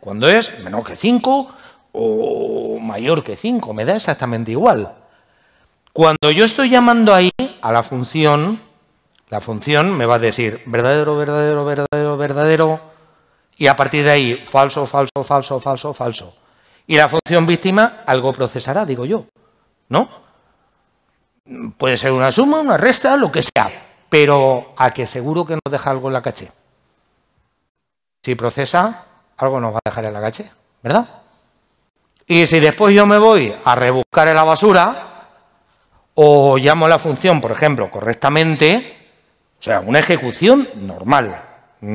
cuando es menor que 5 o mayor que 5. Me da exactamente igual. Cuando yo estoy llamando ahí a la función, la función me va a decir verdadero, verdadero, verdadero, verdadero, y a partir de ahí falso, falso, falso, falso, falso. Y la función víctima algo procesará, digo yo, ¿no? Puede ser una suma, una resta, lo que sea, pero a que seguro que nos deja algo en la caché. Si procesa, algo nos va a dejar en la caché, ¿verdad? Y si después yo me voy a rebuscar en la basura o llamo la función, por ejemplo, correctamente, o sea, una ejecución normal,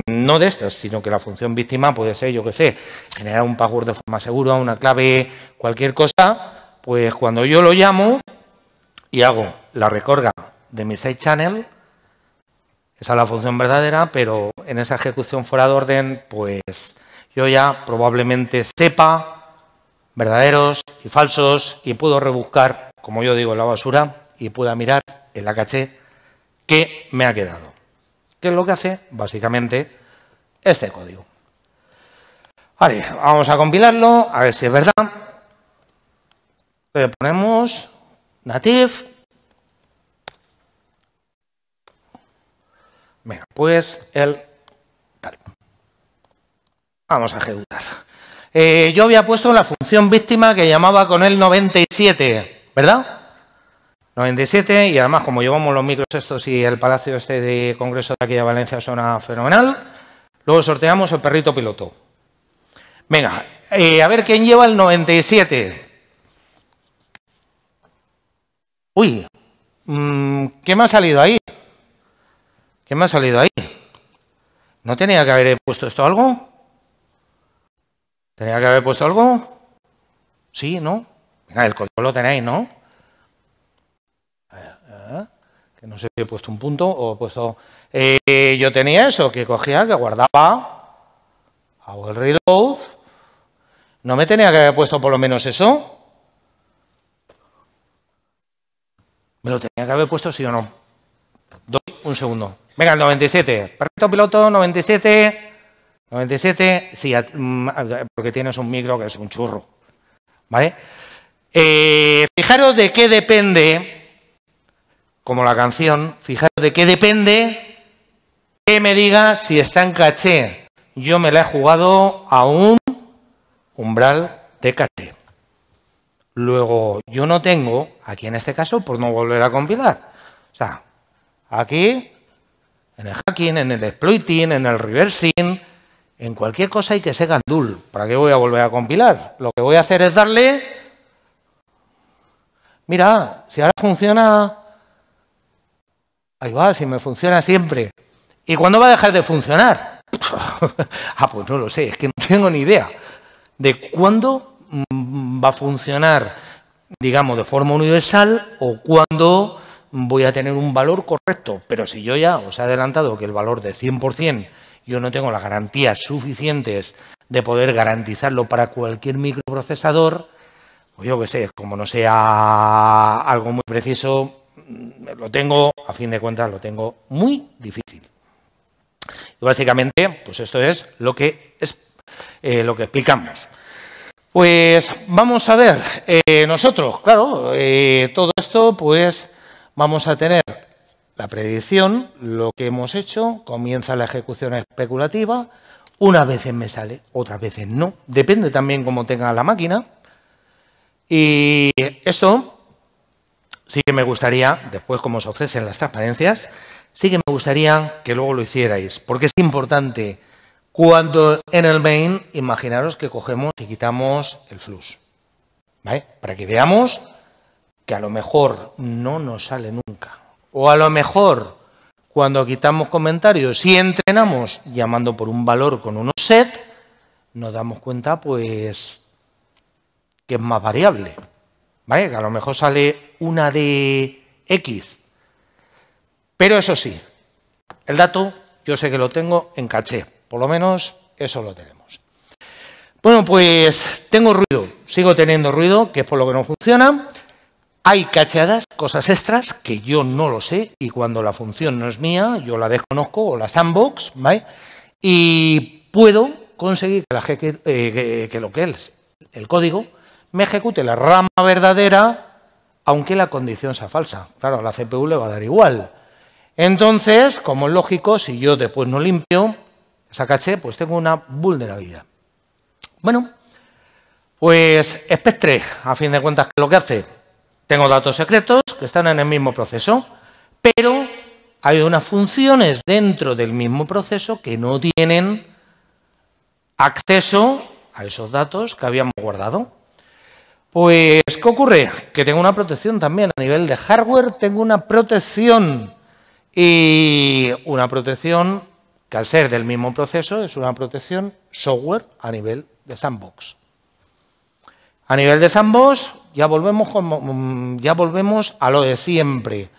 no de estas, sino que la función víctima puede ser, yo qué sé, generar un password de forma segura, una clave, cualquier cosa, pues cuando yo lo llamo y hago la recorga de mi side channel, esa es la función verdadera, pero en esa ejecución fuera de orden, pues yo ya probablemente sepa verdaderos y falsos y puedo rebuscar, como yo digo, la basura y pueda mirar en la caché me ha quedado. ¿Qué es lo que hace? Básicamente este código. Vale, vamos a compilarlo, a ver si es verdad. Le ponemos native Venga, pues el tal. Vamos a ejecutar. Eh, yo había puesto la función víctima que llamaba con el 97, ¿verdad? 97, y además como llevamos los micros estos y el palacio este de congreso de aquí Valencia suena fenomenal, luego sorteamos el perrito piloto. Venga, eh, a ver quién lleva el 97. Uy, mm, ¿qué me ha salido ahí? ¿Qué me ha salido ahí? ¿No tenía que haber puesto esto algo? ¿Tenía que haber puesto algo? ¿Sí? ¿No? Venga, el código lo tenéis, ¿no? A eh, ver, eh, que no sé si he puesto un punto o he puesto... Eh, yo tenía eso, que cogía, que guardaba, hago el reload. ¿No me tenía que haber puesto por lo menos eso? ¿Me lo tenía que haber puesto sí o no? Doy un segundo. Venga, el 97. Perfecto, piloto, 97. 97, sí, mm, ah, porque tienes un micro que es un churro. ¿Vale? Eh, fijaros de qué depende, como la canción, fijaros de qué depende que me diga si está en caché. Yo me la he jugado a un umbral de caché. Luego, yo no tengo, aquí en este caso, por no volver a compilar. O sea, aquí en el hacking, en el exploiting, en el reversing, en cualquier cosa hay que ser gandul. ¿Para qué voy a volver a compilar? Lo que voy a hacer es darle... Mira, si ahora funciona... Ahí va, si me funciona siempre. ¿Y cuándo va a dejar de funcionar? ah, pues no lo sé, es que no tengo ni idea de cuándo mm, va a funcionar, digamos, de forma universal o cuándo voy a tener un valor correcto. Pero si yo ya os he adelantado que el valor de 100%, yo no tengo las garantías suficientes de poder garantizarlo para cualquier microprocesador, o pues yo qué sé, como no sea algo muy preciso, mm, lo tengo, a fin de cuentas, lo tengo muy difícil. Y básicamente, pues esto es lo que, es, eh, lo que explicamos. Pues vamos a ver, eh, nosotros, claro, eh, todo esto, pues Vamos a tener la predicción, lo que hemos hecho, comienza la ejecución especulativa, unas veces me sale, otras veces no, depende también cómo tenga la máquina. Y esto sí que me gustaría, después como os ofrecen las transparencias, sí que me gustaría que luego lo hicierais, porque es importante cuando en el main, imaginaros que cogemos y quitamos el flux, ¿vale? Para que veamos que a lo mejor no nos sale nunca. O a lo mejor cuando quitamos comentarios y entrenamos llamando por un valor con unos set, nos damos cuenta pues que es más variable. ¿Vale? Que a lo mejor sale una de X. Pero eso sí, el dato yo sé que lo tengo en caché. Por lo menos eso lo tenemos. Bueno, pues tengo ruido. Sigo teniendo ruido, que es por lo que no funciona. Hay cacheadas cosas extras, que yo no lo sé y cuando la función no es mía, yo la desconozco o la sandbox, ¿vale? Y puedo conseguir que, la eh, que, lo que es el código me ejecute la rama verdadera, aunque la condición sea falsa. Claro, a la CPU le va a dar igual. Entonces, como es lógico, si yo después no limpio esa caché, pues tengo una vulnerabilidad. Bueno, pues espectre a fin de cuentas, ¿qué es lo que hace? Tengo datos secretos que están en el mismo proceso, pero hay unas funciones dentro del mismo proceso que no tienen acceso a esos datos que habíamos guardado. Pues, ¿qué ocurre? Que tengo una protección también a nivel de hardware, tengo una protección y una protección que al ser del mismo proceso es una protección software a nivel de sandbox. A nivel de sandbox, ya volvemos, mm, ya volvemos a lo de siempre.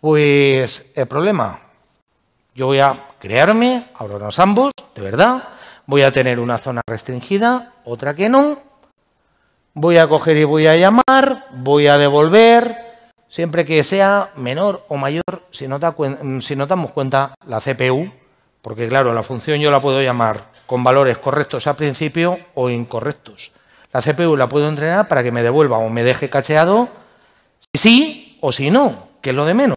Pues el problema, yo voy a crearme, nos ambos, de verdad, voy a tener una zona restringida, otra que no, voy a coger y voy a llamar, voy a devolver, siempre que sea menor o mayor, si, no mm, damos cuenta la CPU, porque claro, la función yo la puedo llamar con valores correctos al principio o incorrectos. La CPU la puedo entrenar para que me devuelva o me deje cacheado sí o si no, que es lo de menos.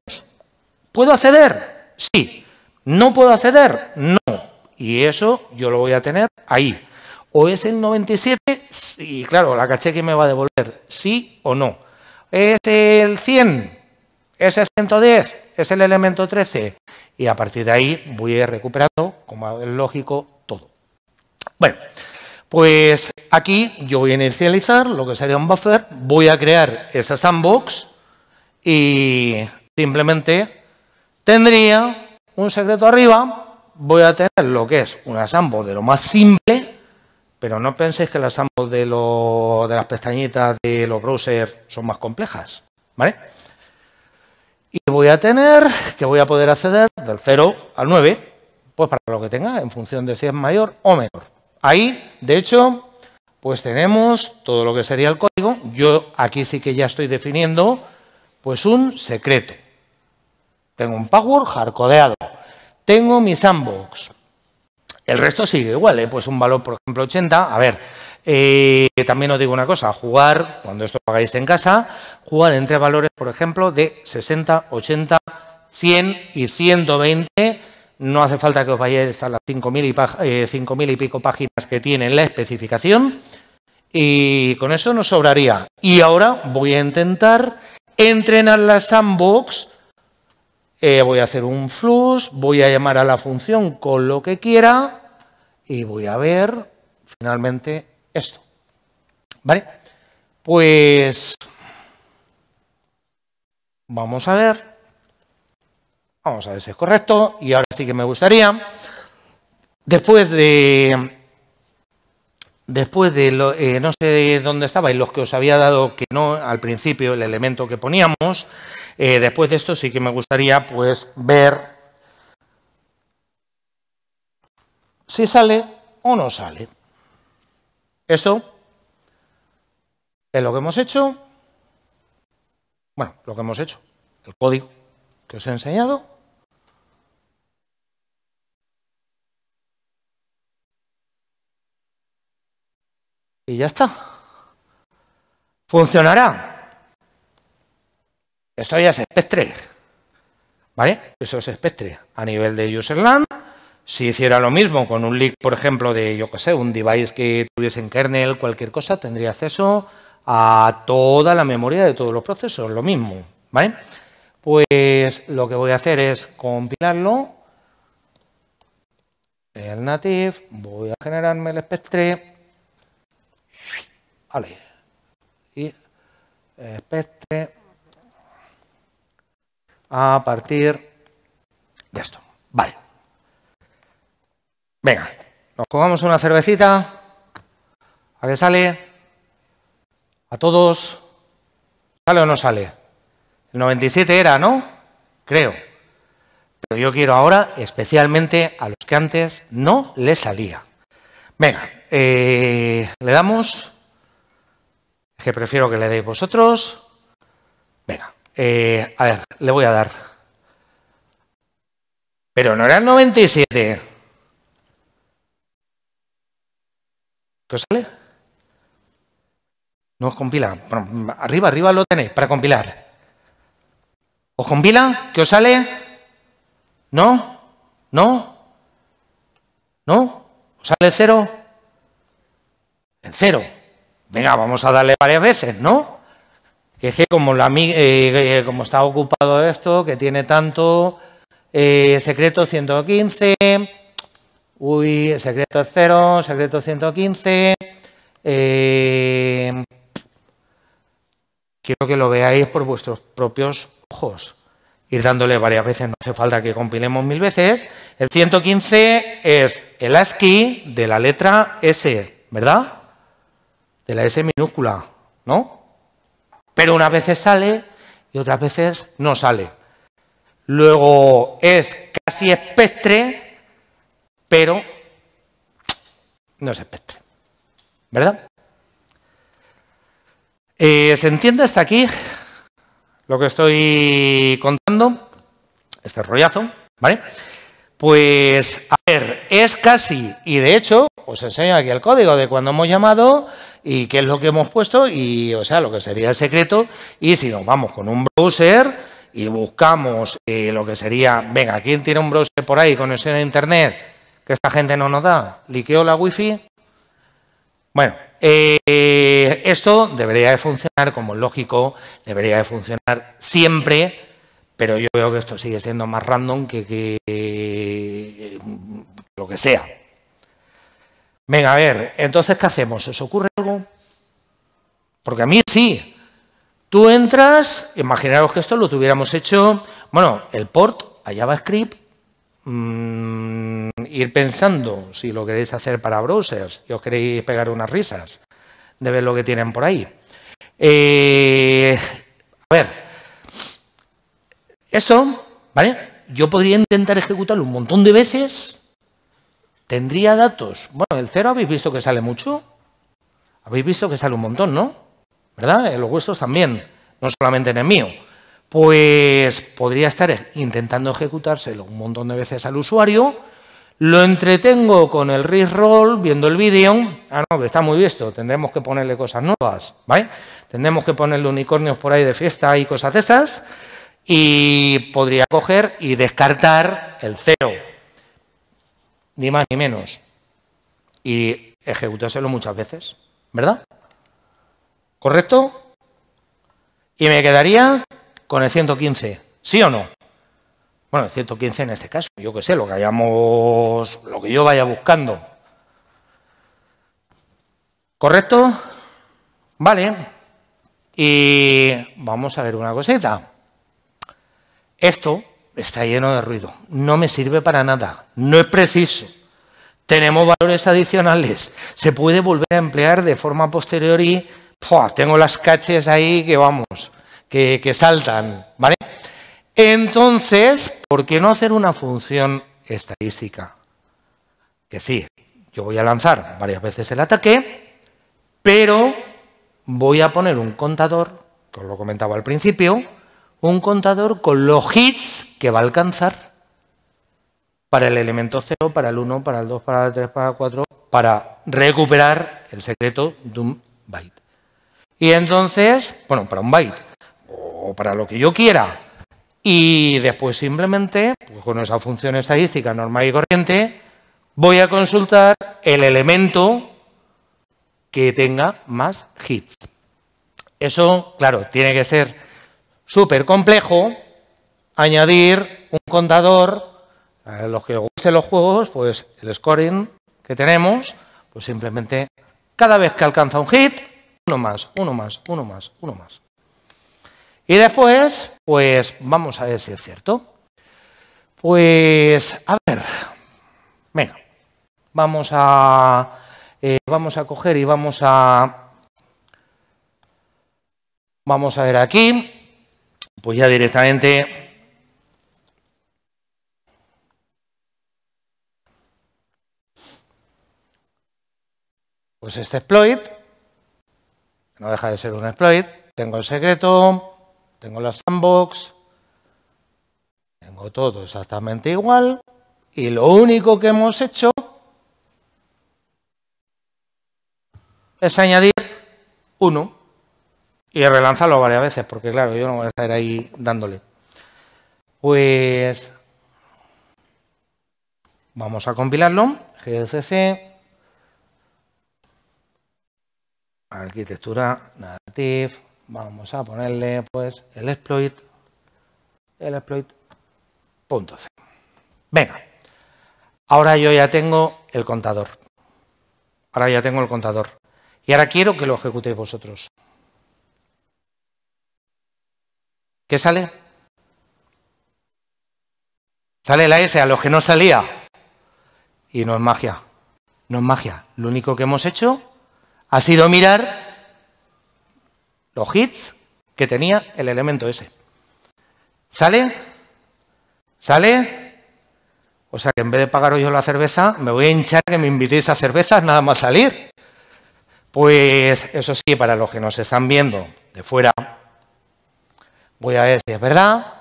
¿Puedo acceder? Sí. ¿No puedo acceder? No. Y eso yo lo voy a tener ahí. O es el 97, y claro, la caché que me va a devolver, sí o no. Es el 100, es el 110, es el elemento 13. Y a partir de ahí voy a recuperar, recuperando, como es lógico, todo. Bueno. Pues aquí yo voy a inicializar lo que sería un buffer, voy a crear esa sandbox y simplemente tendría un secreto arriba, voy a tener lo que es una sandbox de lo más simple, pero no penséis que las sandbox de, las pestañitas de los browsers son más complejas, ¿vale? Y voy a tener que voy a poder acceder del 0 al 9, pues para lo que tenga, en función de si es mayor o menor. Ahí, de hecho, pues tenemos todo lo que sería el código. Yo aquí sí que ya estoy definiendo pues un secreto. Tengo un password hardcodeado. Tengo mi sandbox. El resto sigue igual, ¿eh? pues un valor, por ejemplo, 80. A ver, eh, también os digo una cosa, jugar, cuando esto lo hagáis en casa, jugar entre valores, por ejemplo, de 60, 80, 100 y 120 no hace falta que os vayáis a las 5.000 y, eh, y pico páginas que tiene la especificación y con eso nos sobraría. Y ahora voy a intentar entrenar la sandbox. Eh, voy a hacer un flux, voy a llamar a la función con lo que quiera y voy a ver finalmente esto. ¿Vale? Pues vamos a ver. Vamos a ver si es correcto. Y ahora sí que me gustaría, después de... Después de, lo, eh, no sé dónde estaba estabais, los que os había dado que no al principio, el elemento que poníamos, eh, después de esto sí que me gustaría pues ver si sale o no sale. Eso es lo que hemos hecho. Bueno, lo que hemos hecho, el código que os he enseñado. Y ya está. Funcionará. Esto ya es espectre ¿Vale? Eso es espectre A nivel de userland, si hiciera lo mismo con un leak, por ejemplo, de, yo qué sé, un device que tuviese en kernel, cualquier cosa, tendría acceso a toda la memoria de todos los procesos, lo mismo, ¿vale? Pues lo que voy a hacer es compilarlo, el native, voy a generarme el spectre, Vale. Y eh, a partir de esto. Vale. Venga, nos comamos una cervecita. ¿A qué sale? ¿A todos? ¿Sale o no sale? El 97 era, ¿no? Creo. Pero yo quiero ahora, especialmente a los que antes no les salía. Venga, eh, le damos que prefiero que le deis vosotros. Venga, eh, a ver, le voy a dar. Pero no era el 97. ¿Qué os sale? No os compila. arriba, arriba lo tenéis para compilar. ¿Os compila? ¿Qué os sale? ¿No? ¿No? ¿No? ¿Os sale cero? En cero venga, vamos a darle varias veces, ¿no? Que es que como, la, eh, eh, como está ocupado esto, que tiene tanto, eh, secreto 115, uy, secreto 0, secreto 115, quiero que lo veáis por vuestros propios ojos. Ir dándole varias veces, no hace falta que compilemos mil veces. El 115 es el ASCII de la letra S, ¿verdad? de la S minúscula, ¿no? Pero unas veces sale y otras veces no sale. Luego es casi espectre, pero no es espectre. ¿Verdad? Eh, ¿Se entiende hasta aquí lo que estoy contando? Este rollazo, ¿vale? Pues, a ver, es casi, y de hecho, os enseño aquí el código de cuando hemos llamado y qué es lo que hemos puesto y, o sea, lo que sería el secreto. Y si nos vamos con un browser y buscamos eh, lo que sería, venga, ¿quién tiene un browser por ahí, conexión a Internet? Que esta gente no nos da. ¿Liqueó la wifi? Bueno, eh, esto debería de funcionar como lógico, debería de funcionar siempre, pero yo veo que esto sigue siendo más random que eh, lo que sea. Venga, a ver, entonces, ¿qué hacemos? ¿Os ocurre algo? Porque a mí sí. Tú entras, imaginaros que esto lo tuviéramos hecho, bueno, el port a JavaScript, mm, ir pensando si lo queréis hacer para browsers y os queréis pegar unas risas de ver lo que tienen por ahí. Eh, a ver, esto, ¿vale? Yo podría intentar ejecutarlo un montón de veces ¿Tendría datos? Bueno, el cero habéis visto que sale mucho. Habéis visto que sale un montón, ¿no? ¿Verdad? En eh, los huesos también, no solamente en el mío. Pues podría estar intentando ejecutárselo un montón de veces al usuario. Lo entretengo con el roll viendo el vídeo. Ah, no, está muy visto. Tendremos que ponerle cosas nuevas, ¿vale? Tendremos que ponerle unicornios por ahí de fiesta y cosas esas. Y podría coger y descartar el cero ni más ni menos. Y ejecutárselo muchas veces, ¿verdad? ¿Correcto? Y me quedaría con el 115, ¿sí o no? Bueno, el 115 en este caso, yo qué sé, lo que hayamos, lo que yo vaya buscando. ¿Correcto? Vale. Y vamos a ver una cosita. Esto está lleno de ruido, no me sirve para nada, no es preciso. Tenemos valores adicionales, se puede volver a emplear de forma posterior y tengo las caches ahí que vamos, que, que saltan, ¿vale? Entonces, ¿por qué no hacer una función estadística? Que sí, yo voy a lanzar varias veces el ataque, pero voy a poner un contador, que os lo comentaba al principio, un contador con los hits que va a alcanzar para el elemento 0, para el 1, para el 2, para el 3, para el 4, para recuperar el secreto de un byte. Y entonces, bueno, para un byte o para lo que yo quiera. Y después simplemente, pues, con esa función estadística normal y corriente, voy a consultar el elemento que tenga más hits. Eso, claro, tiene que ser súper complejo añadir un contador. A los que os gusten los juegos, pues el scoring que tenemos, pues simplemente cada vez que alcanza un hit, uno más, uno más, uno más, uno más. Y después, pues vamos a ver si es cierto. Pues, a ver, venga, vamos a, eh, vamos a coger y vamos a, vamos a ver aquí, pues ya directamente Pues este exploit, no deja de ser un exploit, tengo el secreto, tengo la sandbox, tengo todo exactamente igual y lo único que hemos hecho es añadir uno. Y relanzarlo varias veces, porque claro, yo no voy a estar ahí dándole. Pues vamos a compilarlo. GCC. Arquitectura native. Vamos a ponerle pues el exploit. El exploit.c. Venga. Ahora yo ya tengo el contador. Ahora ya tengo el contador. Y ahora quiero que lo ejecutéis vosotros. ¿Qué sale? Sale la S a los que no salía. Y no es magia. No es magia. Lo único que hemos hecho ha sido mirar los hits que tenía el elemento S. ¿Sale? ¿Sale? O sea que en vez de pagaros yo la cerveza, me voy a hinchar que me invitéis a cervezas nada más salir. Pues eso sí, para los que nos están viendo de fuera, Voy a ver si es verdad.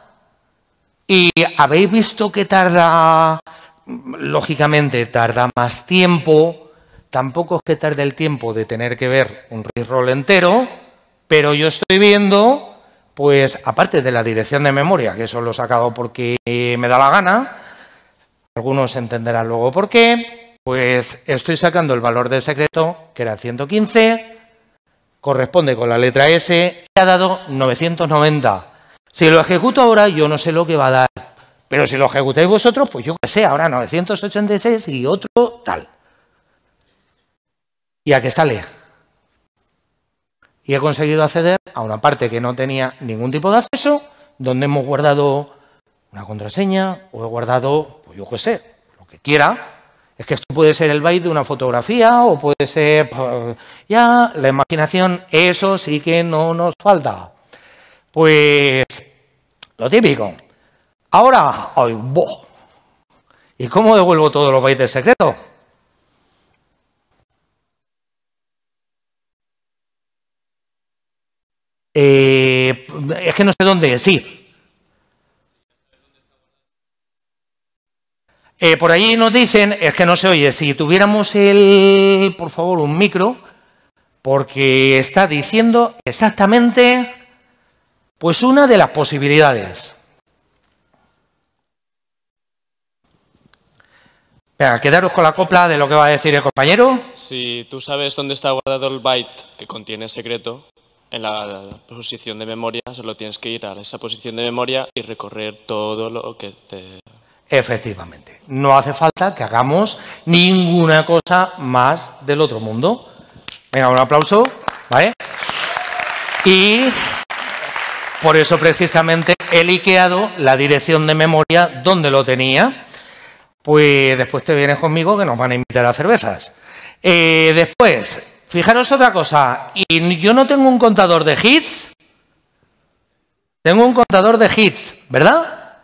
Y habéis visto que tarda, lógicamente, tarda más tiempo. Tampoco es que tarde el tiempo de tener que ver un re-roll entero, pero yo estoy viendo, pues, aparte de la dirección de memoria, que eso lo he sacado porque me da la gana, algunos entenderán luego por qué, pues estoy sacando el valor del secreto, que era 115, corresponde con la letra S, y ha dado 990. Si lo ejecuto ahora, yo no sé lo que va a dar. Pero si lo ejecutáis vosotros, pues yo qué sé, ahora 986 y otro tal. ¿Y a qué sale? Y he conseguido acceder a una parte que no tenía ningún tipo de acceso, donde hemos guardado una contraseña o he guardado, pues yo qué sé, lo que quiera. Es que esto puede ser el byte de una fotografía o puede ser... Pues, ya, la imaginación, eso sí que no nos falta. Pues lo típico. Ahora, ay, ¿y cómo devuelvo todos los países secretos? Eh, es que no sé dónde decir. Eh, por allí nos dicen, es que no se oye, si tuviéramos el, por favor, un micro, porque está diciendo exactamente pues una de las posibilidades. Venga, quedaros con la copla de lo que va a decir el compañero. Si tú sabes dónde está guardado el byte que contiene secreto, en la posición de memoria solo tienes que ir a esa posición de memoria y recorrer todo lo que te... Efectivamente. No hace falta que hagamos ninguna cosa más del otro mundo. Venga, un aplauso. ¿Vale? Y por eso precisamente he liqueado la dirección de memoria donde lo tenía. Pues después te vienes conmigo que nos van a invitar a cervezas. Eh, después, fijaros otra cosa. Y yo no tengo un contador de hits. Tengo un contador de hits, ¿verdad?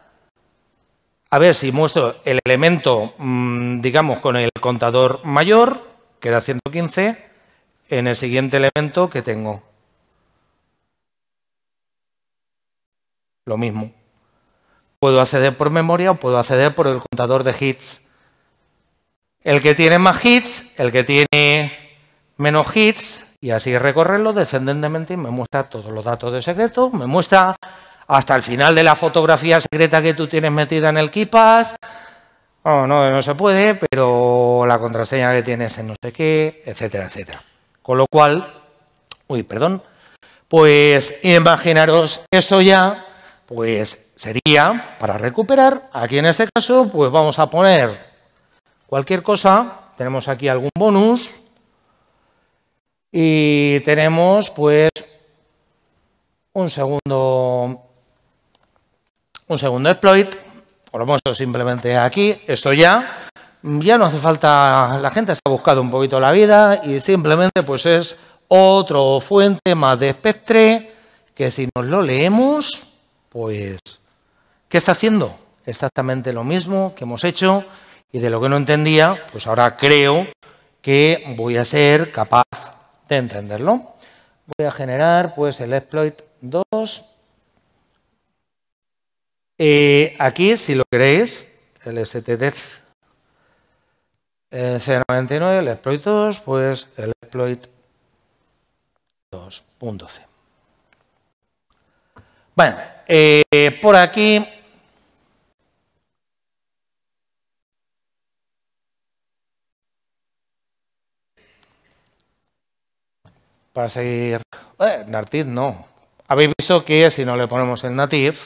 A ver si muestro el elemento, mm, digamos, con el contador mayor, que era 115, en el siguiente elemento que tengo. lo mismo. Puedo acceder por memoria o puedo acceder por el contador de hits. El que tiene más hits, el que tiene menos hits, y así recorrerlo descendentemente y me muestra todos los datos de secreto, me muestra hasta el final de la fotografía secreta que tú tienes metida en el kipas. Oh, no, no se puede, pero la contraseña que tienes en no sé qué, etcétera, etcétera. Con lo cual, uy, perdón, pues imaginaros esto ya pues sería para recuperar, aquí en este caso, pues vamos a poner cualquier cosa, tenemos aquí algún bonus y tenemos pues un segundo un segundo exploit, por lo menos simplemente aquí, esto ya, ya no hace falta, la gente se ha buscado un poquito la vida y simplemente pues es otro fuente más de espectre que si nos lo leemos pues, ¿qué está haciendo? Exactamente lo mismo que hemos hecho y de lo que no entendía, pues ahora creo que voy a ser capaz de entenderlo. Voy a generar pues el exploit 2. Eh, aquí, si lo queréis, el std eh, 99 el exploit 2, pues el exploit 2.c. Bueno, eh, por aquí para seguir. Eh, no. Habéis visto que si no le ponemos el native,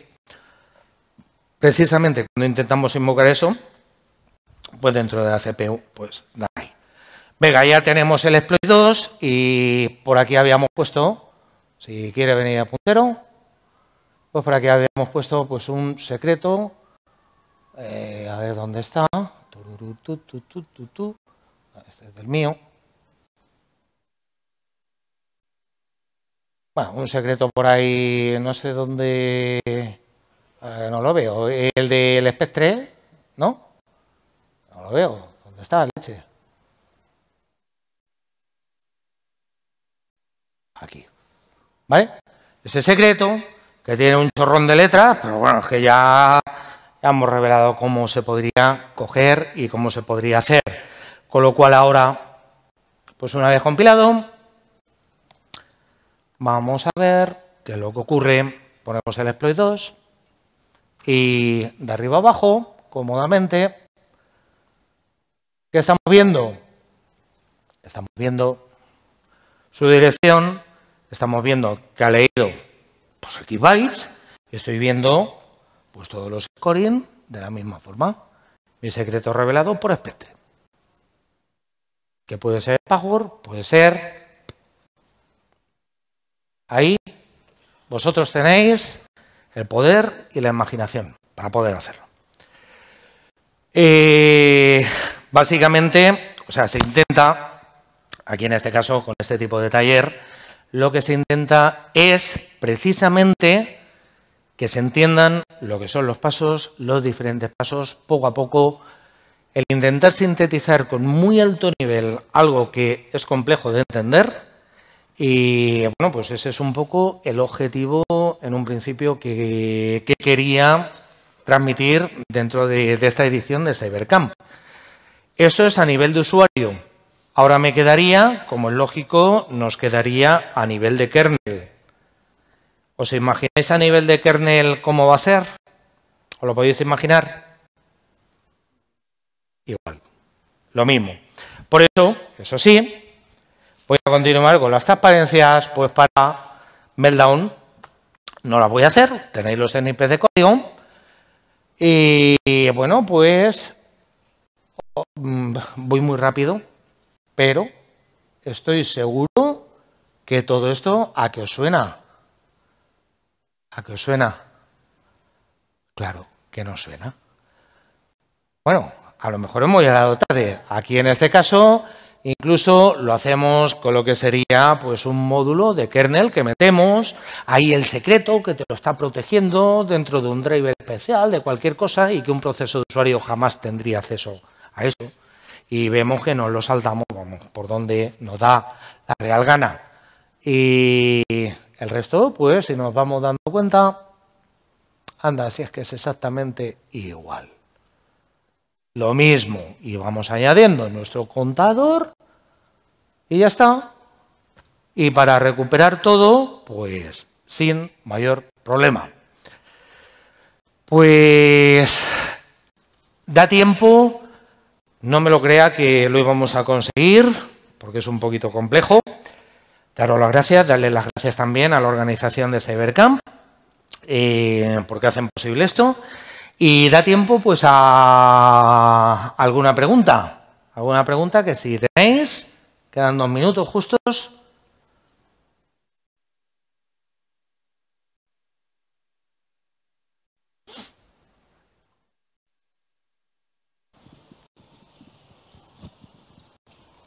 precisamente cuando intentamos invocar eso, pues dentro de la CPU, pues da ahí. Venga, ya tenemos el exploit 2 y por aquí habíamos puesto, si quiere venir a puntero, pues por aquí habíamos puesto pues un secreto, eh, a ver dónde está, este es del mío. Bueno, un secreto por ahí, no sé dónde, eh, no lo veo. El del SPEC 3, ¿no? No lo veo. ¿Dónde está, la leche? Aquí. ¿Vale? Ese secreto que tiene un chorrón de letras, pero bueno, es que ya, hemos revelado cómo se podría coger y cómo se podría hacer. Con lo cual ahora, pues una vez compilado, vamos a ver qué es lo que ocurre. Ponemos el exploit 2 y de arriba abajo, cómodamente, ¿qué estamos viendo? Estamos viendo su dirección, estamos viendo que ha leído pues aquí vais estoy viendo pues, todos los scoring de la misma forma. Mi secreto revelado por Spectre. Que puede ser password? puede ser. Ahí vosotros tenéis el poder y la imaginación para poder hacerlo. Eh, básicamente, o sea, se intenta, aquí en este caso, con este tipo de taller, lo que se intenta es precisamente que se entiendan lo que son los pasos, los diferentes pasos, poco a poco, el intentar sintetizar con muy alto nivel algo que es complejo de entender. Y bueno, pues ese es un poco el objetivo en un principio que, quería transmitir dentro de, de esta edición de Cybercamp. Eso es a nivel de usuario. Ahora me quedaría, como es lógico, nos quedaría a nivel de kernel. ¿Os imagináis a nivel de kernel cómo va a ser? ¿Os lo podéis imaginar? Igual, lo mismo. Por eso, eso sí, voy a continuar con las transparencias, pues para Meltdown no las voy a hacer, tenéis los NIPs de código. Y bueno, pues mm, voy muy rápido pero estoy seguro que todo esto a qué os suena. ¿A qué os suena? Claro, que no suena. Bueno, a lo mejor hemos llegado tarde. Aquí en este caso, incluso lo hacemos con lo que sería pues un módulo de kernel que metemos, ahí el secreto que te lo está protegiendo dentro de un driver especial, de cualquier cosa, y que un proceso de usuario jamás tendría acceso a eso y vemos que nos lo saltamos por donde nos da la real gana. Y el resto, pues, si nos vamos dando cuenta, anda, si es que es exactamente igual. Lo mismo, y vamos añadiendo nuestro contador y ya está. Y para recuperar todo, pues, sin mayor problema. Pues, da tiempo no me lo crea que lo íbamos a conseguir, porque es un poquito complejo. Daros las gracias, darle las gracias también a la organización de Cybercamp, eh, porque hacen posible esto. Y da tiempo pues a alguna pregunta. Alguna pregunta que si tenéis, quedan dos minutos justos.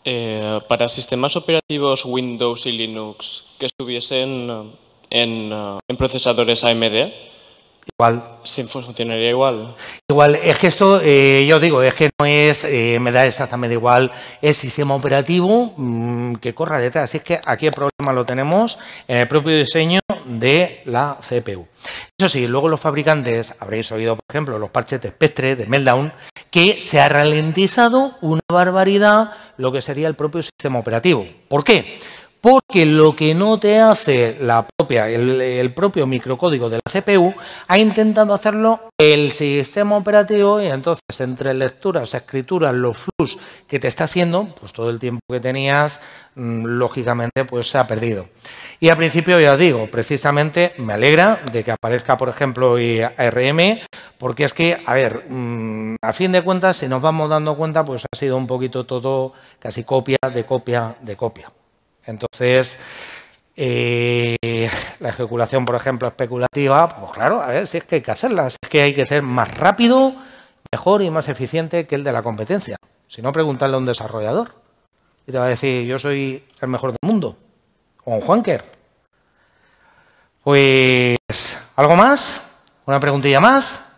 Eh, para sistemas operativos Windows y Linux que estuviesen en, eh, eh, en procesadores AMD, Igual. Se pues funcionaría igual. Igual, es que esto, eh, yo digo, es que no es, eh, me da exactamente igual, el sistema operativo mm, que corra detrás. Así es que aquí el problema lo tenemos en el propio diseño de la CPU. Eso sí, luego los fabricantes, habréis oído, por ejemplo, los parches de Spectre, de Meltdown, que se ha ralentizado una barbaridad lo que sería el propio sistema operativo. ¿Por qué? porque lo que no te hace la propia, el, el, propio microcódigo de la CPU, ha intentado hacerlo el sistema operativo y entonces entre lecturas, escrituras, los flux que te está haciendo, pues todo el tiempo que tenías, mm, lógicamente, pues se ha perdido. Y al principio ya os digo, precisamente me alegra de que aparezca, por ejemplo, ARM, porque es que, a ver, mm, a fin de cuentas, si nos vamos dando cuenta, pues ha sido un poquito todo casi copia de copia de copia. Entonces, eh, la especulación, por ejemplo, especulativa, pues claro, a ver, si es que hay que hacerla, si es que hay que ser más rápido, mejor y más eficiente que el de la competencia. Si no, preguntarle a un desarrollador y te va a decir, yo soy el mejor del mundo, o un Juanker. Pues, ¿algo más? ¿Una preguntilla más?